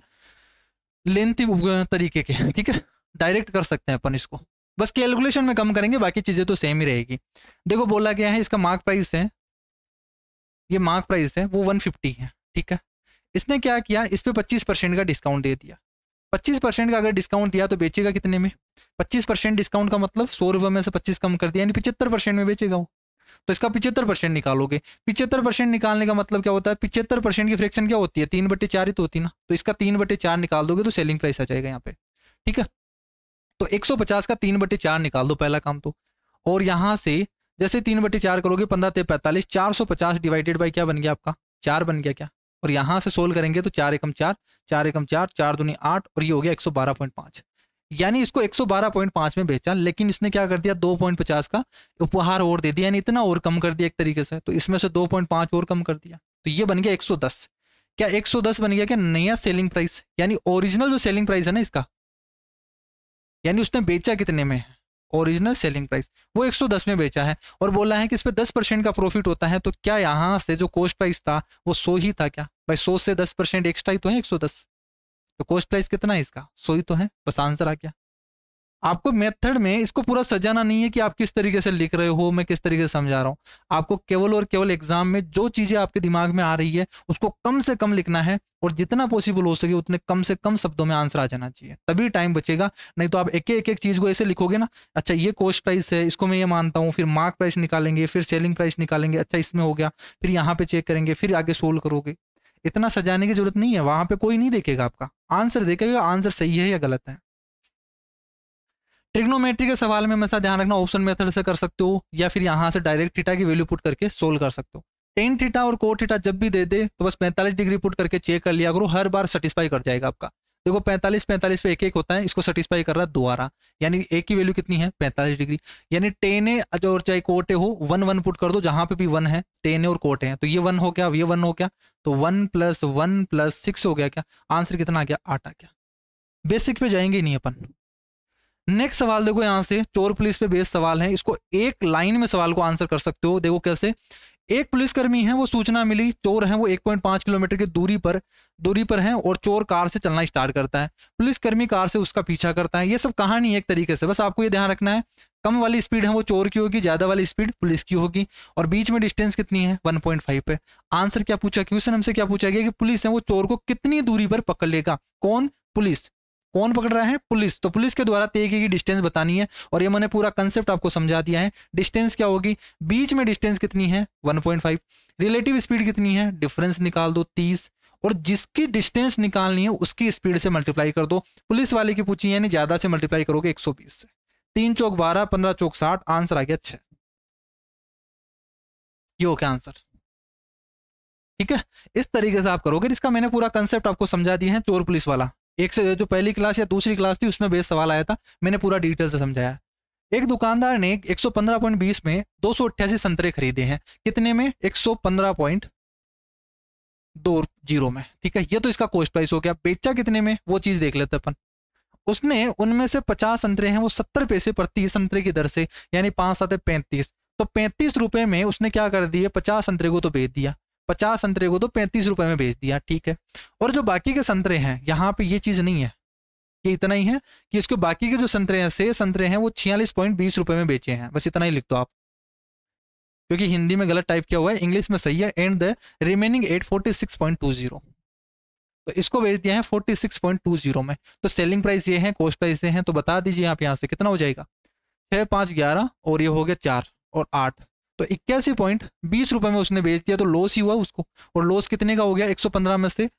लेंथी तरीके के ठीक है डायरेक्ट कर सकते हैं अपन इसको बस कैलकुलेशन में कम करेंगे बाकी चीज़ें तो सेम ही रहेगी देखो बोला गया है इसका मार्क प्राइस है ये मार्क प्राइस है वो 150 है ठीक है इसने क्या किया इस पर पच्चीस परसेंट का डिस्काउंट दे दिया पच्चीस परसेंट का अगर डिस्काउंट दिया तो बेचेगा कितने में पच्चीस परसेंट डिस्काउंट का मतलब सौ रुपये में से पच्चीस कम कर दिया यानी पिछहत्तर परसेंट में बेचेगा वो तो इसका पिछहत्तर परसेंट निकालोगे पिछहत्तर परसेंट निकालने का मतलब क्या होता है पिछहत्तर परसेंट की फ्रैक्शन क्या होती है तीन बटे चार ही तो होती ना तो इसका तीन बटे चार निकाल दोगे तो सेलिंग प्राइस आ जाएगा यहाँ पे ठीक है तो 150 का तीन बटे चार निकाल दो पहला काम तो और यहाँ से जैसे तीन बटे चार करोगे पंद्रह ते पैंतालीस चार सौ पचास डिवाइडेड बाई क्या बन गया आपका चार बन गया क्या और यहाँ से सोल्व करेंगे तो चार एकम चार चार एकम चार चार दुनिया आठ और ये हो गया एक सौ बारह पॉइंट पाँच यानी इसको एक सौ बारह पॉइंट पाँच में बेचा लेकिन इसने क्या कर दिया दो पॉइंट पचास का उपहार और दे दिया यानी इतना और कम कर दिया एक तरीके से तो इसमें से दो पॉइंट पाँच और कम कर दिया तो ये बन गया एक सौ दस क्या एक सौ दस बन गया क्या नया सेलिंग प्राइस यानी ओरिजिनल जो सेलिंग प्राइस है ना इसका यानी उसने बेचा कितने में ओरिजिनल सेलिंग प्राइस वो 110 में बेचा है और बोला है कि इस पर दस परसेंट का प्रॉफिट होता है तो क्या यहाँ से जो कॉस्ट प्राइस था वो सो ही था क्या भाई सौ से दस परसेंट एक्स्ट्रा ही तो है 110 तो कॉस्ट प्राइस कितना है इसका सो ही तो है बस आंसर आ गया आपको मेथड में इसको पूरा सजाना नहीं है कि आप किस तरीके से लिख रहे हो मैं किस तरीके से समझा रहा हूँ आपको केवल और केवल एग्जाम में जो चीजें आपके दिमाग में आ रही है उसको कम से कम लिखना है और जितना पॉसिबल हो सके उतने कम से कम शब्दों में आंसर आ जाना चाहिए तभी टाइम बचेगा नहीं तो आप एक एक एक चीज को ऐसे लिखोगे ना अच्छा ये कोस्ट प्राइस है इसको मैं ये मानता हूँ फिर मार्क प्राइस निकालेंगे फिर सेलिंग प्राइस निकालेंगे अच्छा इसमें हो गया फिर यहाँ पे चेक करेंगे फिर आगे सोल्व करोगे इतना सजाने की जरूरत नहीं है वहां पे कोई नहीं देखेगा आपका आंसर देखेगा आंसर सही है या गलत है ट्रिग्नोमेट्री के सवाल में हमेशा ध्यान रखना ऑप्शन मेथड से कर सकते हो या फिर यहाँ से डायरेक्ट थीटा की वैल्यू पुट करके सोल्व कर सकते हो टेन थीटा और कोर थीटा जब भी दे दे तो बस पैंतालीस डिग्री पुट करके चेक कर लिया करो हर बार सेटिस्फाई कर जाएगा आपका देखो पैंतालीस पैंतालीस पे एक एक होता है इसको सेटिस्फाई कर रहा है दोबारा यानी एक की वैल्यू कितनी है पैंतालीस डिग्री यानी टेन ए और चाहे कोटे हो वन वन पुट कर दो जहां पे भी वन है टेन ए और कोटे हैं तो ये वन हो गया ये वन हो गया तो one plus one plus six हो गया क्या आंसर कितना आ गया आठ आ गया बेसिक पे जाएंगे नहीं अपन नेक्स्ट सवाल देखो यहां से चोर पुलिस पे बेस्ड सवाल है इसको एक लाइन में सवाल को आंसर कर सकते हो देखो कैसे एक पुलिसकर्मी है वो सूचना मिली चोर है वो 1.5 किलोमीटर की दूरी पर दूरी पर है और चोर कार से चलना स्टार्ट करता है पुलिसकर्मी कार से उसका पीछा करता है ये सब कहानी है एक तरीके से बस आपको ये ध्यान रखना है कम वाली स्पीड है वो चोर की होगी ज्यादा वाली स्पीड पुलिस की होगी और बीच में डिस्टेंस कितनी है वन फाइव पे आंसर क्या पूछा क्वेश्चन हमसे क्या पूछा गया कि पुलिस है वो चोर को कितनी दूरी पर पकड़ लेगा कौन पुलिस कौन पकड़ रहा है पुलिस तो पुलिस के द्वारा तय की गई डिस्टेंस बतानी है और ये मैंने पूरा कंसेप्ट आपको समझा दिया है डिस्टेंस क्या होगी बीच में डिस्टेंस कितनी है 1.5 रिलेटिव स्पीड कितनी है डिफरेंस निकाल दो 30 और जिसकी डिस्टेंस निकालनी है उसकी स्पीड से मल्टीप्लाई कर दो पुलिस वाले की पूछी यानी ज्यादा से मल्टीप्लाई करोगे एक से तीन चौक बारह पंद्रह चौक साठ आंसर आ गया छह ये हो गया आंसर ठीक है इस तरीके से आप करोगे इसका मैंने पूरा कंसेप्ट आपको समझा दिया है चोर पुलिस वाला एक से जो पहली क्लास या दूसरी क्लास थी उसमें बेस सवाल आया था मैंने पूरा डिटेल से समझाया एक दुकानदार ने 115.20 में दो संतरे खरीदे हैं कितने में एक दो जीरो में ठीक है ये तो इसका कोस्ट प्राइस हो गया बेचा कितने में वो चीज देख लेते अपन उसने उनमें से पचास संतरे हैं वो सत्तर पैसे प्रति संतरे की दर से यानी पांच सात पैंतीस तो पैंतीस रुपए में उसने क्या कर दिए पचास संतरे को तो बेच दिया पचास संतरे को तो पैंतीस रुपए में बेच दिया ठीक है और जो बाकी के संतरे हैं यहाँ पे ये चीज नहीं है ये इतना ही है कि इसके बाकी के जो संतरे हैं से संतरे हैं वो छियालीस पॉइंट बीस रुपए में बेचे हैं बस इतना ही लिख दो आप क्योंकि हिंदी में गलत टाइप किया हुआ है इंग्लिश में सही है and the remaining at forty six point two zero तो इसको बेच दिया है forty six point two zero में तो सेलिंग प्राइस ये है कॉस्ट प्राइस ये है तो बता दीजिए आप यहाँ से कितना हो जाएगा छः पाँच ग्यारह और ये हो गया चार और आठ तो इक्यासी पॉइंट बीस रुपए में उसने बेच दिया तो लॉस ही हुआ उसको और लॉस कितने का हो गया 115 में से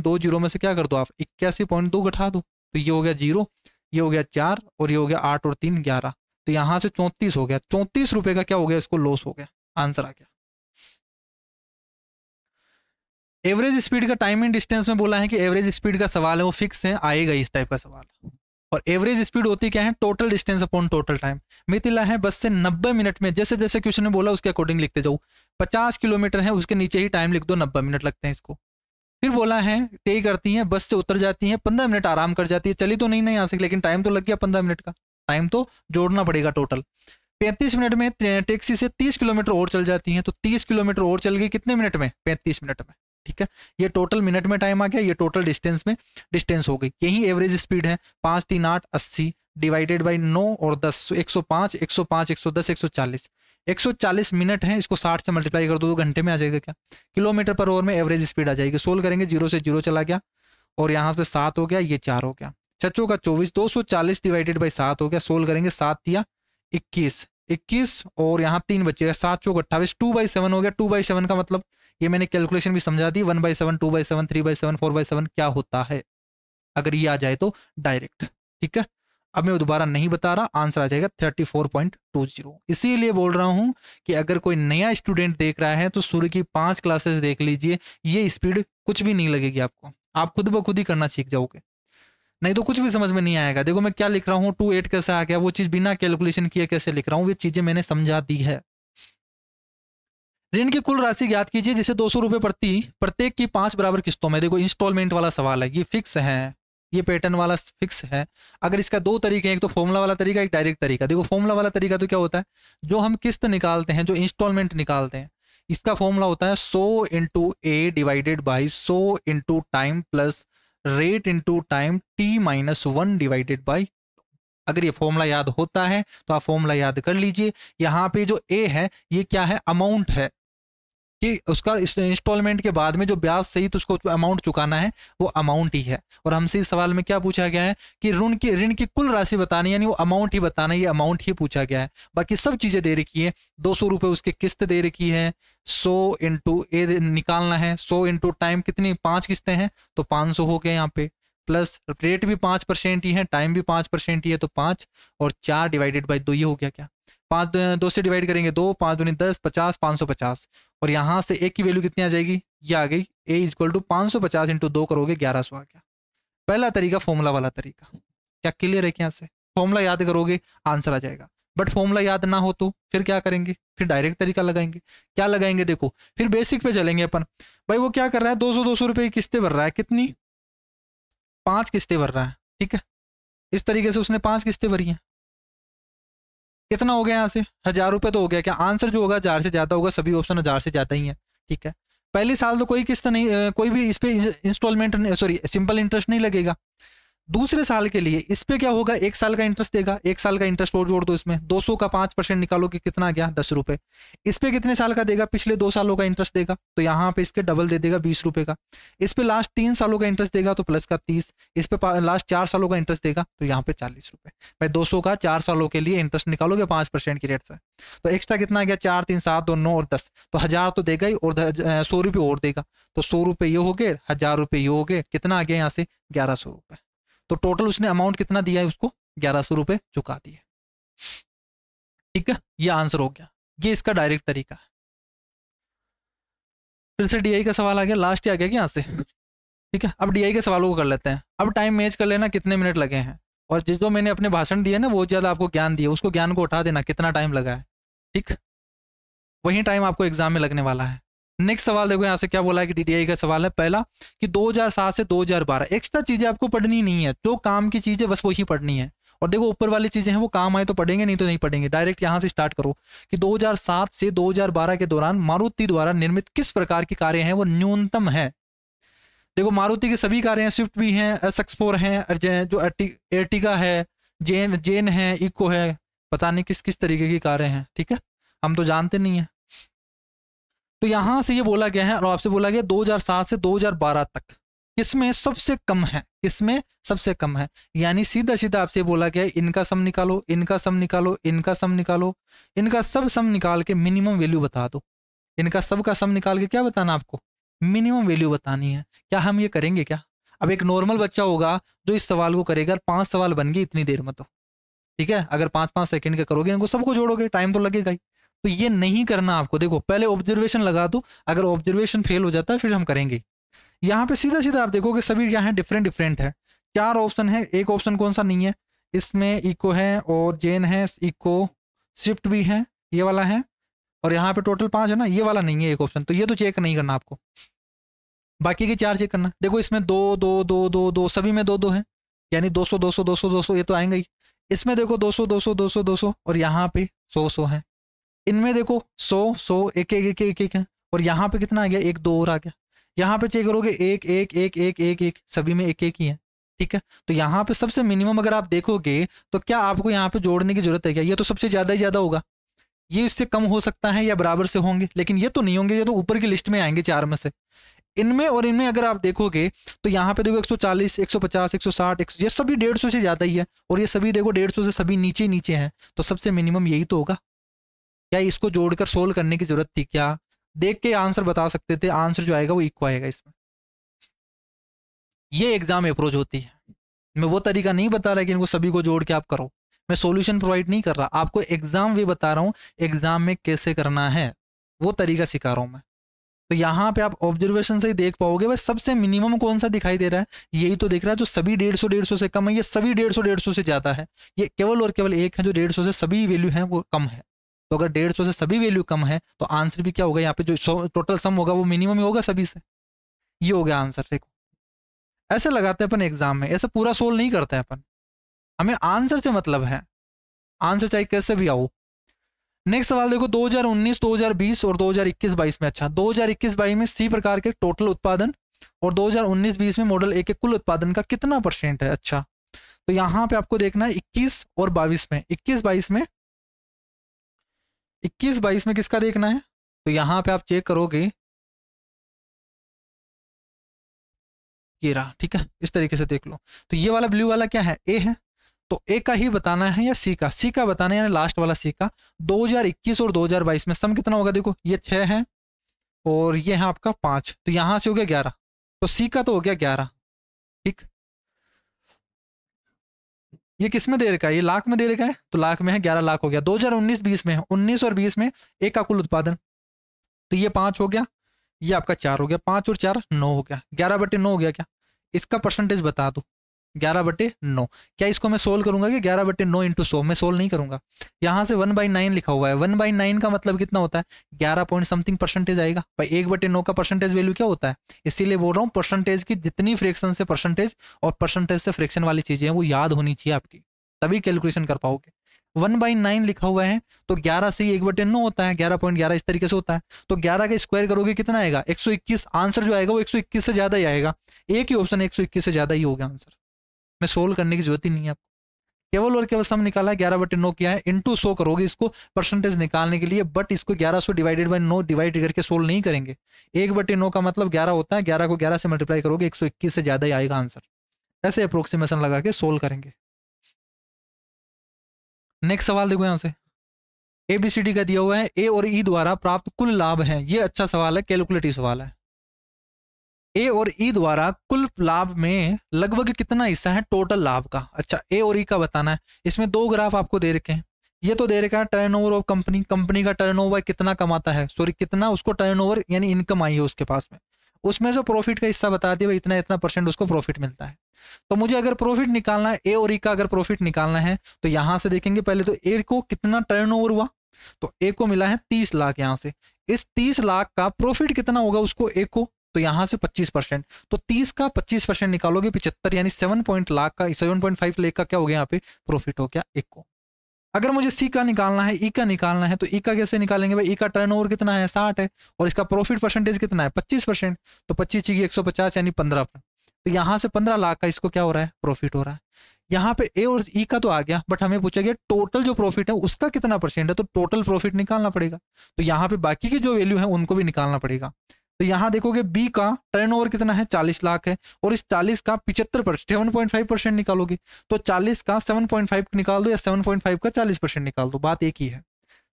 दो जीरो में से क्या कर दो आप इक्यासी पॉइंट दो घटा दो तो ये हो गया जीरो ये हो गया चार और ये हो गया आठ और तीन ग्यारह तो यहां से चौंतीस हो गया चौंतीस रुपए का क्या हो गया इसको लॉस हो गया आंसर आ गया एवरेज स्पीड का टाइम एंड डिस्टेंस में बोला है कि एवरेज स्पीड का सवाल है वो फिक्स है आएगा इस टाइप का सवाल और एवरेज स्पीड होती क्या है total distance upon total time मिथिला है बस से 90 मिनट में जैसे जैसे क्वेश्चन ने बोला उसके अकॉर्डिंग लिखते जाओ 50 किलोमीटर है उसके नीचे ही टाइम लिख दो 90 मिनट लगते हैं इसको फिर बोला है तय करती हैं बस से उतर जाती हैं पंद्रह मिनट आराम कर जाती है चली तो नहीं नहीं आ से लेकिन टाइम तो लग गया पंद्रह मिनट का टाइम तो जोड़ना पड़ेगा टोटल पैंतीस मिनट में टैक्सी से तीस किलोमीटर और चल जाती हैं तो तीस किलोमीटर और चल गई कितने मिनट में पैंतीस मिनट में ठीक है ये टोटल मिनट में टाइम आ गया ये टोटल डिस्टेंस में डिस्टेंस हो गई यही एवरेज स्पीड है पाँच तीन आठ अस्सी डिवाइडेड बाई नौ और दस एक सौ पाँच एक सौ पाँच एक सौ दस एक सौ चालीस एक सौ चालीस मिनट है इसको साठ से मल्टीप्लाई कर दो तो घंटे में आ जाएगा क्या किलोमीटर पर ओवर में एवरेज स्पीड आ जाएगी सोल्व करेंगे जीरो से जीरो चला गया और यहाँ पे सात हो गया ये चार हो गया छचो का चौबीस दो सौ चालीस डिवाइडेड बाई सात हो गया सोल्व करेंगे सात या इक्कीस इक्कीस और यहाँ तीन बचेगा सात चौक अट्ठाईस टू बाई सेवन हो गया टू बाई सेवन का मतलब ये मैंने कैलकुलेशन भी समझा दी one by seven two by seven three by seven four by seven क्या होता है अगर ये आ जाए तो डायरेक्ट ठीक है अब मैं दोबारा नहीं बता रहा आंसर आ जाएगा thirty four point two zero इसीलिए बोल रहा हूं कि अगर कोई नया स्टूडेंट देख रहा है तो सूर्य की पांच क्लासेस देख लीजिए ये स्पीड कुछ भी नहीं लगेगी आपको आप खुद ब खुद ही करना सीख जाओगे नहीं तो कुछ भी समझ में नहीं आएगा देखो मैं क्या लिख रहा हूँ टू एट कैसे आ गया वो चीज़ बिना कैलकुलेशन किए कैसे लिख रहा हूँ ये चीज़ें मैंने समझा दी है ऋण की कुल राशि ज्ञात कीजिए जिसे दो सौ रुपये प्रति प्रत्येक की पांच बराबर किस्तों में देखो इंस्टॉलमेंट वाला सवाल है ये फिक्स है ये पैटर्न वाला फिक्स है अगर इसका दो तरीके हैं एक तो फॉर्मूला वाला तरीका एक डायरेक्ट तरीका देखो फॉर्मूला वाला तरीका तो क्या होता है जो हम किस्त निकालते हैं जो इंस्टॉलमेंट निकालते हैं इसका फॉर्मूला होता है so into a divided by so into time plus rate into time t minus one divided by अगर ये फॉर्मूला याद होता है तो आप फॉर्मूला याद कर लीजिए यहाँ पे जो ए है ये क्या है अमाउंट है कि उसका इंस्टॉलमेंट के बाद में जो ब्याज सही तो उसको अमाउंट चुकाना है वो अमाउंट ही है और हमसे इस सवाल में क्या पूछा गया है कि ऋण की ऋण की कुल राशि बतानी यानी वो अमाउंट ही बताना ये अमाउंट ही पूछा गया है बाकी सब चीज़ें दे रखी है दो सौ रुपये उसकी किस्त दे रखी है सौ इंटू ए निकालना है सौ इंटू टाइम कितनी पांच किस्तें हैं तो पाँच सौ हो गए यहाँ पे प्लस रेट भी पाँच परसेंट ही है टाइम भी पाँच परसेंट ही है तो पाँच और चार डिवाइडेड बाई दो ये हो गया क्या पाँच दो से डिवाइड करेंगे दो पाँच दूनी दस पचास पाँच सौ पचास और यहाँ से एक की वैल्यू कितनी आ जाएगी ये आ गई ए इक्वल टू पाँच सौ पचास इंटू दो करोगे ग्यारह सौ आ गया पहला तरीका फॉर्मूला वाला तरीका क्या क्लियर है क्या से फॉर्मूला याद करोगे आंसर आ जाएगा बट फॉर्मूला याद ना हो तो फिर क्या करेंगे फिर डायरेक्ट तरीका लगाएंगे क्या लगाएंगे देखो फिर बेसिक पे चलेंगे अपन भाई वो क्या कर रहा है दो सौ दो सौ रुपये की किस्तें भर रहा है कितनी पांच किस्तें भर रहा है ठीक है इस तरीके से उसने पांच किस्तें भरी हैं कितना हो गया यहाँ से हजार रुपये तो हो गया क्या आंसर जो होगा हजार से ज्यादा होगा सभी ऑप्शन हजार से ज्यादा ही है ठीक है पहले साल तो कोई किस्त नहीं कोई भी इस पर इंस्टॉलमेंट सॉरी सिंपल इंटरेस्ट नहीं लगेगा दूसरे साल के लिए इस पे क्या होगा एक साल का इंटरेस्ट देगा एक साल का इंटरेस्ट और जोड़ दो इसमें दो सौ का पांच परसेंट निकालो कि कितना गया दस रुपए इस पे कितने साल का देगा पिछले दो सालों का इंटरेस्ट देगा तो यहाँ पे इसके डबल दे देगा बीस रुपए का इस पे लास्ट तीन सालों का इंटरेस्ट देगा तो प्लस का तीस इस पे लास्ट चार सालों का इंटरेस्ट देगा तो यहाँ पे चालीस रुपए भाई दो का चार सालों के लिए इंटरेस्ट निकालोगे पांच परसेंट की रेट से तो एक्स्ट्रा कितना गया चार तीन सात दो नौ और दस तो हजार तो देगा ही और सौ रुपये और देगा तो सौ रुपये ये हो गए हजार रुपये ये हो गए कितना आ गया यहाँ से ग्यारह सौ रुपये तो टोटल उसने अमाउंट कितना दिया है उसको ग्यारह सौ रुपये चुका दिए ठीक है ये आंसर हो गया ये इसका डायरेक्ट तरीका है फिर से डीआई का सवाल आ गया लास्ट ही आ गया कि यहाँ से ठीक है अब डीआई के सवालों को कर लेते हैं अब टाइम मैच कर लेना कितने मिनट लगे हैं और जिस जो मैंने अपने भाषण दिए ना वो ज़्यादा आपको ज्ञान दिया उसको ज्ञान को उठा देना कितना टाइम लगा है ठीक वही टाइम आपको एग्जाम में लगने वाला है नेक्स्ट सवाल देखो यहाँ से क्या बोला है कि डीडीआई का सवाल है पहला कि 2007 से 2012 एक्स्ट्रा चीजें आपको पढ़नी नहीं है जो काम की चीजें बस वही पढ़नी है और देखो ऊपर वाली चीजें हैं वो काम आए तो पढ़ेंगे नहीं तो नहीं पढ़ेंगे डायरेक्ट यहाँ से स्टार्ट करो कि 2007 से 2012 के दौरान मारुति द्वारा निर्मित किस प्रकार के कार्य है वो न्यूनतम है देखो मारुति के सभी कार्य स्विफ्ट भी हैं एस एक्स फोर जो एर्टिका है जेन जेन है इको है पता नहीं किस किस तरीके की कारें हैं ठीक है हम तो जानते नहीं है तो यहाँ से ये बोला गया है और आपसे बोला गया 2007 से 2012 तक इसमें सबसे कम है इसमें सबसे कम है यानी सीधा सीधा आपसे बोला गया इनका सम निकालो इनका सम निकालो इनका सम निकालो इनका सब सम निकाल के मिनिमम वैल्यू बता दो इनका सब का सम निकाल के क्या बताना आपको मिनिमम वैल्यू बतानी है क्या हम ये करेंगे क्या अब एक नॉर्मल बच्चा होगा जो इस सवाल को करेगा पांच सवाल बन गए इतनी देर में तो ठीक है अगर पांच पांच सेकंड के करोगे उनको सबको जोड़ोगे टाइम तो लगेगा ही तो ये नहीं करना आपको देखो पहले ऑब्जर्वेशन लगा दो अगर ऑब्जर्वेशन फेल हो जाता है फिर हम करेंगे यहाँ पे सीधा सीधा आप देखोगे सभी यहाँ डिफरेंट डिफरेंट है चार ऑप्शन है एक ऑप्शन कौन सा नहीं है इसमें इको है और जेन है इको स्विफ्ट भी है ये वाला है और यहाँ पे टोटल पांच है ना ये वाला नहीं है एक ऑप्शन तो ये तो चेक नहीं करना आपको बाकी के चार चेक करना देखो इसमें दो दो दो दो दो सभी में दो दो है यानी दो सौ दो सौ दो सौ दो सौ ये तो आएंगे ही इसमें देखो दो सौ दो सौ दो सौ दो सौ और यहाँ पे सौ सौ है इनमें देखो सौ सौ एक एक एक एक एक है और यहाँ पे कितना आ गया एक दो और आ गया यहाँ पे चेक करोगे एक एक एक एक एक एक सभी में एक एक ही है ठीक है तो यहाँ पे सबसे मिनिमम अगर आप देखोगे तो क्या आपको यहाँ पे जोड़ने की जरूरत है क्या ये तो सबसे ज्यादा ही ज्यादा होगा ये इससे कम हो सकता है या बराबर से होंगे लेकिन ये तो नहीं होंगे ये तो ऊपर की लिस्ट में आएंगे चार में से इनमें और इनमें अगर आप देखोगे तो यहाँ पे देखो 140, 150, 160, सौ ये सभी 150 से ज्यादा ही है और ये सभी देखो 150 से सभी नीचे नीचे हैं तो सबसे मिनिमम यही तो होगा या इसको जोड़कर सोल्व करने की जरूरत थी क्या देख के आंसर बता सकते थे आंसर जो आएगा वो इक्व आएगा इसमें ये एग्जाम अप्रोच होती है मैं वो तरीका नहीं बता रहा कि इनको सभी को जोड़ के आप करो मैं सॉल्यूशन प्रोवाइड नहीं कर रहा आपको एग्जाम भी बता रहा हूँ एग्जाम में कैसे करना है वो तरीका सिखा रहा हूँ मैं तो यहाँ पे आप ऑब्जर्वेशन से ही देख पाओगे बस सबसे मिनिमम कौन सा दिखाई दे रहा है यही तो देख रहा है जो सभी डेढ़ सौ डेढ़ सौ से कम है ये सभी डेढ़ सौ डेढ़ सौ से ज्यादा है ये केवल और केवल एक है जो डेढ़ सौ से सभी वैल्यू है वो कम है तो अगर डेढ़ सौ से सभी वैल्यू कम है तो आंसर भी क्या होगा यहाँ पे जो टोटल सम होगा वो मिनिमम ही होगा सभी से ये हो गया आंसर देखो ऐसे लगाते हैं अपन एग्जाम में ऐसे पूरा सोल्व नहीं करते हैं अपन हमें आंसर से मतलब है आंसर चाहे कैसे भी आओ नेक्स्ट सवाल देखो 2019, 2020 और 2021-22 में अच्छा 2021-22 में सी प्रकार के टोटल उत्पादन और 2019-20 में मॉडल ए के कुल उत्पादन का कितना परसेंट है अच्छा तो यहाँ पे आपको देखना है 21 और 22 में 21-22 में इक्कीस बाईस में किसका देखना है तो यहाँ पे आप चेक करोगे ये रहा ठीक है इस तरीके से देख लो तो ये वाला ब्लू वाला क्या है ए है तो ए का ही बताना है या सी का सी का बताना है यानी लास्ट वाला सी का 2021 और 2022 में सम कितना होगा देखो ये छः है और ये है आपका पाँच तो यहाँ से हो गया ग्यारह तो सी का तो हो गया ग्यारह ठीक ये किस में दे रखा है ये लाख में दे रखा है तो लाख में है ग्यारह लाख हो गया दो हजार उन्नीस बीस में उन्नीस और बीस में एक का कुल उत्पादन तो ये पांच हो गया ये आपका चार हो गया पांच और चार नौ हो गया ग्यारह बटे नौ हो गया क्या इसका परसेंटेज बता दो ग्यारह बटे नौ क्या इसको मैं सोल्व करूंगा कि ग्यारह बटे नौ इंटू सो मैं सोल्व नहीं करूंगा यहाँ से वन बाई नाइन लिखा हुआ है वन बाई नाइन का मतलब कितना होता है ग्यारह पॉइंट समथिंग परसेंटेज आएगा भाई एक बटे नौ का परसेंटेज वैल्यू क्या होता है इसीलिए बोल रहा हूँ परसेंटेज की जितनी फ्रैक्शन से परसेंटेज और परसेंटेज से फ्रैक्शन वाली चीजें हैं वो याद होनी चाहिए आपकी तभी कैलकुलेशन कर पाओगे वन बाई नाइन लिखा हुआ है तो ग्यारह से एक बटे नौ होता है ग्यारह पॉइंट ग्यारह इस तरीके से होता है तो ग्यारह का स्क्वायर करोगे कितना आएगा एक सौ इक्कीस आंसर जो आएगा वो एक सौ इक्कीस से ज्यादा ही आएगा एक ही ऑप्शन एक सौ इक्कीस से ज्यादा ही होगा आंसर में सोल्व करने की जरूरत ही नहीं है आपको केवल और केवल सम निकाला है ग्यारह बटे नौ किया है इंटू सो करोगे इसको परसेंटेज निकालने के लिए बट इसको ग्यारह सौ डिवाइडेड बाई नौ डिवाइड करके सोल्व नहीं करेंगे एक बटे नौ का मतलब ग्यारह होता है ग्यारह को ग्यारह से मल्टीप्लाई करोगे एक सौ इक्कीस से ज्यादा ही आएगा आंसर ऐसे अप्रोक्सीमेशन लगा के सोल्व करेंगे नेक्स्ट सवाल देखो यहाँ से एबीसीडी का दिया हुआ है ए और ई e द्वारा प्राप्त कुल लाभ है ये अच्छा सवाल है कैलकुलेटिव सवाल है ए और ई द्वारा कुल लाभ में लगभग कितना हिस्सा है टोटल लाभ का अच्छा ए और ई का बताना है इसमें दो ग्राफ आपको दे रखे हैं ये तो दे रखा है टर्नओवर ऑफ कंपनी कंपनी का टर्नओवर कितना कमाता है सॉरी कितना उसको टर्नओवर यानी इनकम आई है उसके पास में उसमें से प्रॉफिट का हिस्सा बता दिया इतना इतना परसेंट उसको प्रॉफिट मिलता है तो मुझे अगर प्रॉफिट निकालना है ए और ई का अगर प्रॉफिट निकालना है तो यहां से देखेंगे पहले तो ए को कितना ओवर हुआ तो ए को मिला है तीस लाख यहां से इस तीस लाख का प्रॉफिट कितना होगा उसको ए को तो यहां से 25 परसेंट तो 30 का 25 परसेंट निकालोगे पिछहत्तर यानी 7 पॉइंट लाख का 7.5 लाख का क्या हो गया यहाँ पे प्रॉफिट हो गया एक को अगर मुझे सी का निकालना है ई e का निकालना है तो ई e का कैसे निकालेंगे भाई ई e का टर्न कितना है साठ है और इसका प्रॉफिट परसेंटेज कितना है पच्चीस तो पच्चीस चीज एक यानी पंद्रह तो यहाँ से पंद्रह लाख का इसको क्या हो रहा है प्रॉफिट हो रहा है यहाँ पे ए और ई e का तो आ गया बट हमें पूछा गया टोटल जो प्रॉफिट है उसका कितना परसेंट है तो टोटल प्रॉफिट निकालना पड़ेगा तो यहाँ पे बाकी के जो वैल्यू है उनको भी निकालना पड़ेगा तो यहाँ देखोगे बी का टर्नओवर कितना है 40 लाख है और इस 40 का पिछहत्तर percent seven point five percent निकालोगे तो 40 का 7.5 निकाल दो या 7.5 का 40 परसेंट निकाल दो बात एक ही है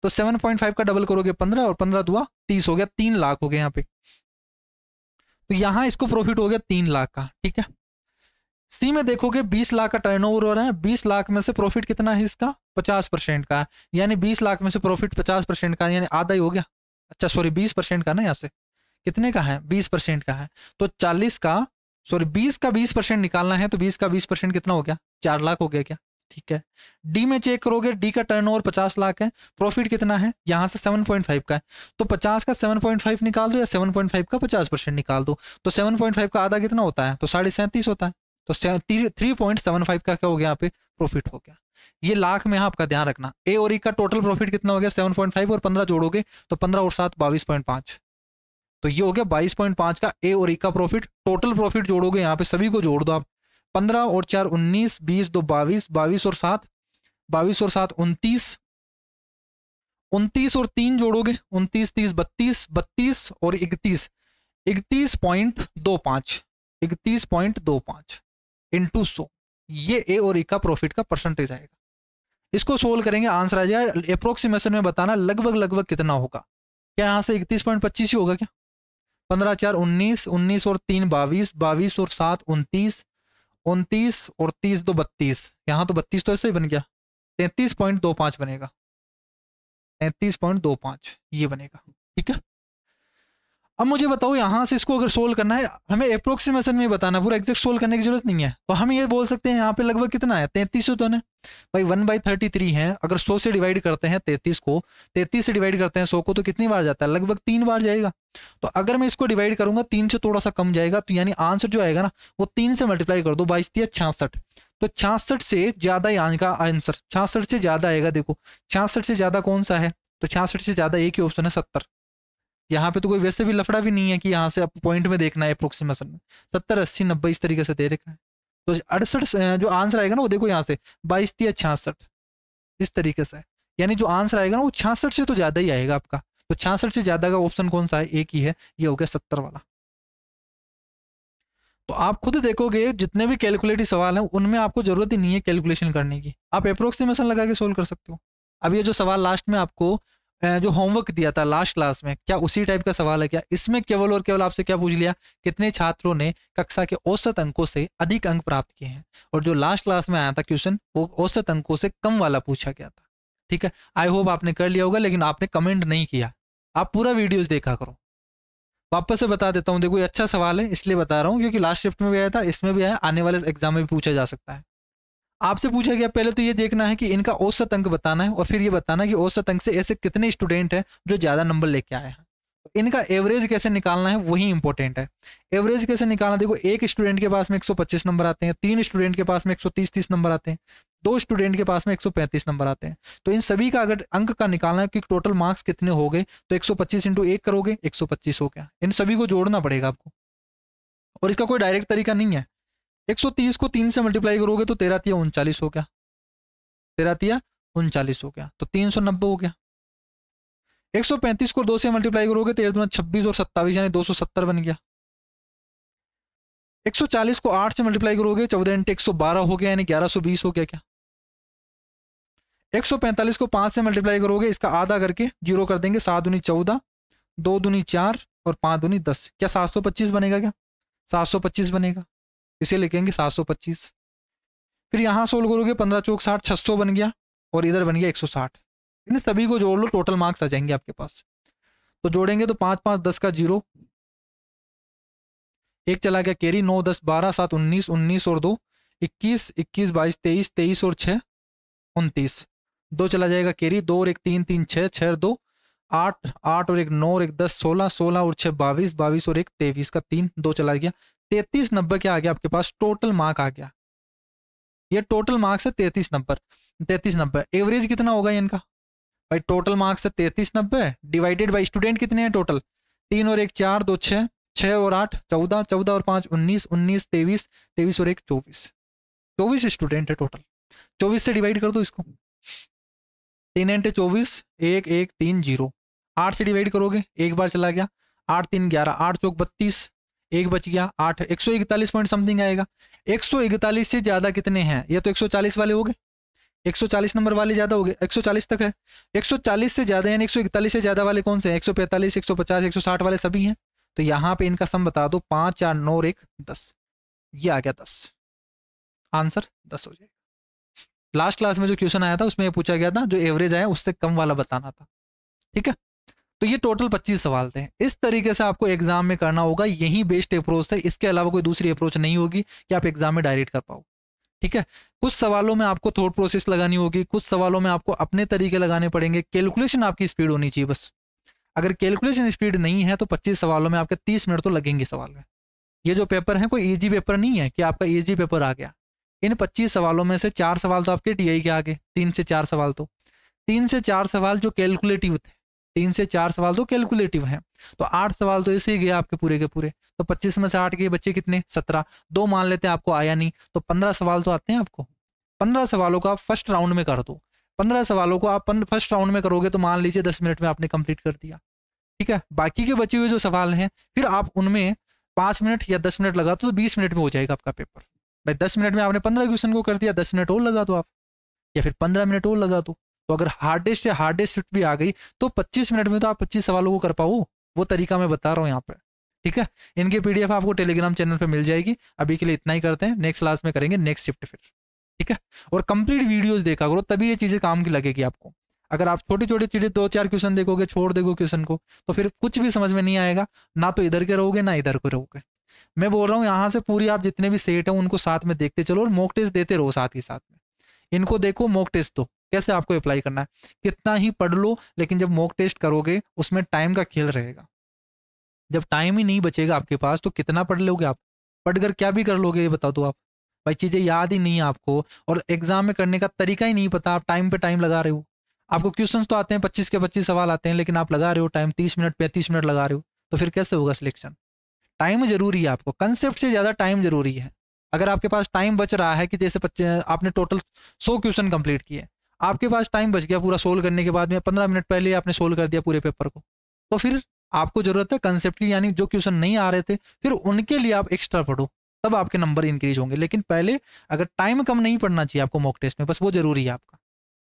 तो 7.5 का डबल करोगे 15 और 15 दुआ 30 हो गया तीन लाख हो गया यहाँ पे तो यहाँ इसको प्रॉफिट हो गया तीन लाख का ठीक है सी में देखोगे बीस लाख का टर्नओवर हो रहा है बीस लाख में से प्रॉफिट कितना है इसका पचास परसेंट का यानी बीस लाख में से प्रॉफिट पचास परसेंट का यानी आधा ही हो गया अच्छा सॉरी बीस परसेंट का ना यहाँ से कितने का है बीस परसेंट का है तो चालीस का सॉरी बीस का बीस परसेंट निकालना है तो बीस का बीस परसेंट कितना हो गया चार लाख हो गया क्या ठीक है डी में चेक करोगे डी का टर्न ओवर पचास लाख है प्रॉफिट कितना है यहाँ से सेवन पॉइंट फाइव का है तो पचास का सेवन पॉइंट फाइव निकाल दो या सेवन पॉइंट फाइव का पचास परसेंट निकाल दो तो सेवन पॉइंट फाइव का आधा कितना होता है तो साढ़े सैंतीस होता है तो थ्री पॉइंट सेवन फाइव का क्या हो गया यहाँ पे प्रॉफिट हो गया ये लाख में आपका ध्यान रखना ए और ई e का टोटल प्रॉफिट कितना हो गया सेवन पॉइंट फाइव और पंद्रह जोड़ोगे तो पंद्रह और सात बाईस पॉइंट पांच तो ये हो गया पांच का ए और ई e का प्रॉफिट टोटल प्रॉफिट जोड़ोगे यहाँ पे सभी को जोड़ दो आप पंद्रह और चार उन्नीस बीस दो बाईस बाईस और सात बाईस और सात उनतीस उनतीस और तीन जोड़ोगे उनतीस तीस बत्तीस बत्तीस और इकतीस इकतीस पॉइंट दो पांच इकतीस पॉइंट दो पांच इंटू सो ये ए और ई e का प्रॉफिट का परसेंटेज आएगा इसको सोल्व करेंगे आंसर आ जाएगा अप्रोक्सीमेशन में बताना लगभग लगभग कितना होगा क्या यहाँ से इकतीस पॉइंट पच्चीस ही होगा क्या पंद्रह चार उन्नीस उन्नीस और तीन बाईस बाईस और सात उनतीस उनतीस और तीस दो तो बत्तीस यहाँ तो बत्तीस तो ऐसे ही बन गया तैतीस पॉइंट दो पाँच बनेगा तैतीस पॉइंट दो पाँच ये बनेगा ठीक है अब मुझे बताओ यहाँ से इसको अगर सोल्व करना है हमें अप्रोक्सीमेशन में बताना पूरा एग्जैक्ट सोल्व करने की जरूरत नहीं है तो हम ये बोल सकते हैं यहाँ पे लगभग कितना है तैंतीस सौ तो ना भाई वन बाई थर्टी थ्री है अगर सौ से डिवाइड करते हैं तैतीस को तैतीस से डिवाइड करते हैं सौ को तो कितनी बार जाता है लगभग तीन बार जाएगा तो अगर मैं इसको डिवाइड करूंगा तीन से थोड़ा सा कम जाएगा तो यानी आंसर जो आएगा ना वो तीन से मल्टीप्लाई कर दो बाईस या छियासठ तो छियासठ से ज्यादा यहाँ का आंसर छियासठ से ज्यादा आएगा देखो छियासठ से ज्यादा कौन सा है तो छियासठ से ज्यादा एक ही ऑप्शन है सत्तर यहाँ पे तो कोई वैसे भी लफड़ा भी नहीं है कि यहाँ से पॉइंट में देखना है अप्रोक्सीमेशन में सत्तर अस्सी नब्बे इस तरीके से दे रखा है तो अड़सठ जो आंसर आएगा ना वो देखो यहाँ से बाईस या छियासठ इस तरीके से यानी जो आंसर आएगा ना वो छियासठ से तो ज्यादा ही आएगा आपका तो छियासठ से ज्यादा का ऑप्शन कौन सा है एक ही है ये हो गया सत्तर वाला तो आप खुद देखोगे जितने भी कैलकुलेटिव सवाल हैं उनमें आपको जरूरत ही नहीं है कैलकुलेशन करने की आप अप्रोक्सीमेशन लगा के सोल्व कर सकते हो अब ये जो सवाल लास्ट में आपको जो होमवर्क दिया था लास्ट क्लास में क्या उसी टाइप का सवाल है क्या इसमें केवल और केवल आपसे क्या पूछ लिया कितने छात्रों ने कक्षा के औसत अंकों से अधिक अंक प्राप्त किए हैं और जो लास्ट क्लास में आया था क्वेश्चन वो औसत अंकों से कम वाला पूछा गया था ठीक है आई होप आपने कर लिया होगा लेकिन आपने कमेंट नहीं किया आप पूरा वीडियोज देखा करो वापस से बता देता हूँ देखो ये अच्छा सवाल है इसलिए बता रहा हूँ क्योंकि लास्ट शिफ्ट में भी आया था इसमें भी आया आने वाले एग्जाम में भी पूछा जा सकता है आपसे पूछा गया पहले तो ये देखना है कि इनका औसत अंक बताना है और फिर ये बताना है कि औसत अंक से ऐसे कितने स्टूडेंट हैं जो ज़्यादा नंबर लेके आए हैं तो इनका एवरेज कैसे निकालना है वही इंपॉर्टेंट है एवरेज कैसे निकालना देखो एक स्टूडेंट के पास में 125 नंबर आते हैं तीन स्टूडेंट के पास में 130 30 नंबर आते हैं दो स्टूडेंट के पास में 135 नंबर आते हैं तो इन सभी का अगर अंक का निकालना है कि टोटल मार्क्स कितने हो गए तो एक सौ पच्चीस इंटू एक करोगे हो गया इन सभी को जोड़ना पड़ेगा आपको और इसका कोई डायरेक्ट तरीका नहीं है 130 को तीन से मल्टीप्लाई करोगे तो तेरह तिया उनचालीस हो गया तेरह तिया उनचालीस हो गया तो तीन सौ नब्बे हो गया 135 को दो से मल्टीप्लाई करोगे तो तेरह दुना छब्बीस और सत्तावीस यानी दो सौ सत्तर बन गया 140 को 8 से मल्टीप्लाई करोगे चौदह इंटे एक हो गया यानी बीस हो गया क्या 145 को 5 से मल्टीप्लाई करोगे इसका आधा करके जीरो कर देंगे सात दुनी चौदह दो दुनी चार और पाँच दुनी दस क्या 725 बनेगा क्या 725 बनेगा इसे लिखेंगे सात सौ पच्चीस फिर यहाँ सोल्व करोगे पंद्रह चौक साठ छः सौ बन गया और इधर बन गया एक सौ साठ इन सभी को जोड़ लो टोटल मार्क्स आ जाएंगे आपके पास तो जोड़ेंगे तो पाँच पाँच दस का जीरो एक चला गया कैरी नौ दस बारह सात उन्नीस उन्नीस और दो इक्कीस इक्कीस बाईस तेईस तेईस और छः उनतीस दो चला जाएगा कैरी दो और एक तीन तीन छः छः दो आठ आठ और एक नौ और एक दस सोलह सोलह और छः बाईस बाईस और एक तेईस का तीन दो चला गया तैतीस क्या आ गया आपके पास टोटल मार्क आ गया ये टोटल मार्क्स है तैतीस नंबर तैतीस नंबर एवरेज कितना होगा इनका भाई टोटल मार्क्स है तैतीस नब्बे डिवाइडेड बाई स्टूडेंट कितने हैं टोटल तीन और एक चार दो छः छः और आठ चौदह चौदह और पाँच उन्नीस उन्नीस तेईस तेईस और एक चौबीस चौबीस स्टूडेंट है टोटल चौबीस से डिवाइड कर दो इसको तीन एंटे चौबीस एक एक तीन जीरो आठ से डिवाइड करोगे एक बार चला गया आठ तीन ग्यारह आठ चौक बत्तीस एक बच गया आठ एक सौ इकतालीस पॉइंट समथिंग आएगा एक सौ इकतालीस से ज्यादा कितने हैं ये तो एक सौ चालीस वाले हो गए एक सौ चालीस नंबर वाले ज्यादा हो गए एक सौ चालीस तक है एक सौ चालीस से ज्यादा यानी एक सौ इकतालीस से ज्यादा वाले कौन से हैं एक सौ पैंतालीस एक सौ पचास एक सौ साठ वाले सभी हैं तो यहाँ पे इनका सम बता दो पांच चार नौ और एक दस ये आ गया दस आंसर दस हो जाएगा लास्ट क्लास में जो क्वेश्चन आया था उसमें पूछा गया था जो एवरेज आया उससे कम वाला बताना था ठीक है तो ये टोटल 25 सवाल थे इस तरीके से आपको एग्जाम में करना होगा यही बेस्ट अप्रोच है इसके अलावा कोई दूसरी अप्रोच नहीं होगी कि आप एग्जाम में डायरेक्ट कर पाओ ठीक है कुछ सवालों में आपको थॉट प्रोसेस लगानी होगी कुछ सवालों में आपको अपने तरीके लगाने पड़ेंगे कैलकुलेशन आपकी स्पीड होनी चाहिए बस अगर कैलकुलेशन स्पीड नहीं है तो 25 सवालों में आपके 30 मिनट तो लगेंगे सवाल में ये जो पेपर है कोई ईजी पेपर नहीं है कि आपका इजी पेपर आ गया इन 25 सवालों में से चार सवाल तो आपके टीआई के आगे तीन से चार सवाल तो तीन से चार सवाल जो कैलकुलेटिव थे तीन से चार सवाल तो कैलकुलेटिव हैं तो आठ सवाल तो ऐसे ही गया आपके पूरे के पूरे तो पच्चीस में से आठ गए बच्चे कितने सत्रह दो मान लेते हैं आपको आया नहीं तो पंद्रह सवाल तो आते हैं आपको पंद्रह सवालों को आप फर्स्ट राउंड में कर दो पंद्रह सवालों को आप फर्स्ट राउंड में करोगे तो मान लीजिए दस मिनट में आपने कंप्लीट कर दिया ठीक है बाकी के बचे हुए जो सवाल हैं फिर आप उनमें पाँच मिनट या दस मिनट लगा तो बीस मिनट में हो जाएगा आपका पेपर भाई दस मिनट में आपने पंद्रह क्वेश्चन को कर दिया दस मिनट और लगा दो आप या फिर पंद्रह मिनट और लगा दो तो अगर हार्डेस्ट या हार्डेस्ट शिफ्ट भी आ गई तो 25 मिनट में तो आप 25 सवालों को कर पाओ वो तरीका मैं बता रहा हूँ यहाँ पर ठीक है इनके पीडीएफ आपको टेलीग्राम चैनल पर मिल जाएगी अभी के लिए इतना ही करते हैं नेक्स्ट क्लास में करेंगे नेक्स्ट शिफ्ट फिर ठीक है और कंप्लीट वीडियोस देखा करो तभी ये चीजें काम की लगेगी आपको अगर आप छोटी छोटी चीजें दो चार क्वेश्चन देखोगे छोड़ देगो क्वेश्चन को तो फिर कुछ भी समझ में नहीं आएगा ना तो इधर के रहोगे ना इधर के रहोगे मैं बोल रहा हूँ यहाँ से पूरी आप जितने भी सेट हैं उनको साथ में देखते चलो और मॉक टेस्ट देते रहो साथ ही साथ में इनको देखो मॉक टेस्ट दो कैसे आपको अप्लाई करना है कितना ही पढ़ लो लेकिन जब मॉक टेस्ट करोगे उसमें टाइम का खेल रहेगा जब टाइम ही नहीं बचेगा आपके पास तो कितना पढ़ लोगे आप पढ़ कर क्या भी कर लोगे ये बता दो आप भाई चीज़ें याद ही नहीं है आपको और एग्जाम में करने का तरीका ही नहीं पता आप टाइम पे टाइम लगा रहे हो आपको क्वेश्चन तो आते हैं पच्चीस के पच्चीस सवाल आते हैं लेकिन आप लगा रहे हो टाइम तीस मिनट पैंतीस मिनट लगा रहे हो तो फिर कैसे होगा सिलेक्शन टाइम जरूरी है आपको कंसेप्ट से ज़्यादा टाइम जरूरी है अगर आपके पास टाइम बच रहा है कि जैसे आपने टोटल सौ क्वेश्चन कंप्लीट किए आपके पास टाइम बच गया पूरा सोल्व करने के बाद में पंद्रह मिनट पहले आपने सोल्व कर दिया पूरे पेपर को तो फिर आपको जरूरत है कंसेप्ट की यानी जो क्वेश्चन नहीं आ रहे थे फिर उनके लिए आप एक्स्ट्रा पढ़ो तब आपके नंबर इंक्रीज होंगे लेकिन पहले अगर टाइम कम नहीं पड़ना चाहिए आपको मॉक टेस्ट में बस वो जरूरी है आपका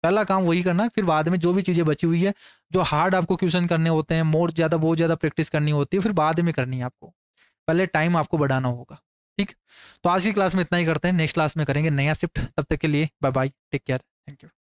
पहला काम वही करना है फिर बाद में जो भी चीज़ें बची हुई है जो हार्ड आपको क्वेश्चन करने होते हैं मोर ज़्यादा बहुत ज़्यादा प्रैक्टिस करनी होती है फिर बाद में करनी है आपको पहले टाइम आपको बढ़ाना होगा ठीक तो आज की क्लास में इतना ही करते हैं नेक्स्ट क्लास में करेंगे नया शिफ्ट तब तक के लिए bye bye take care thank you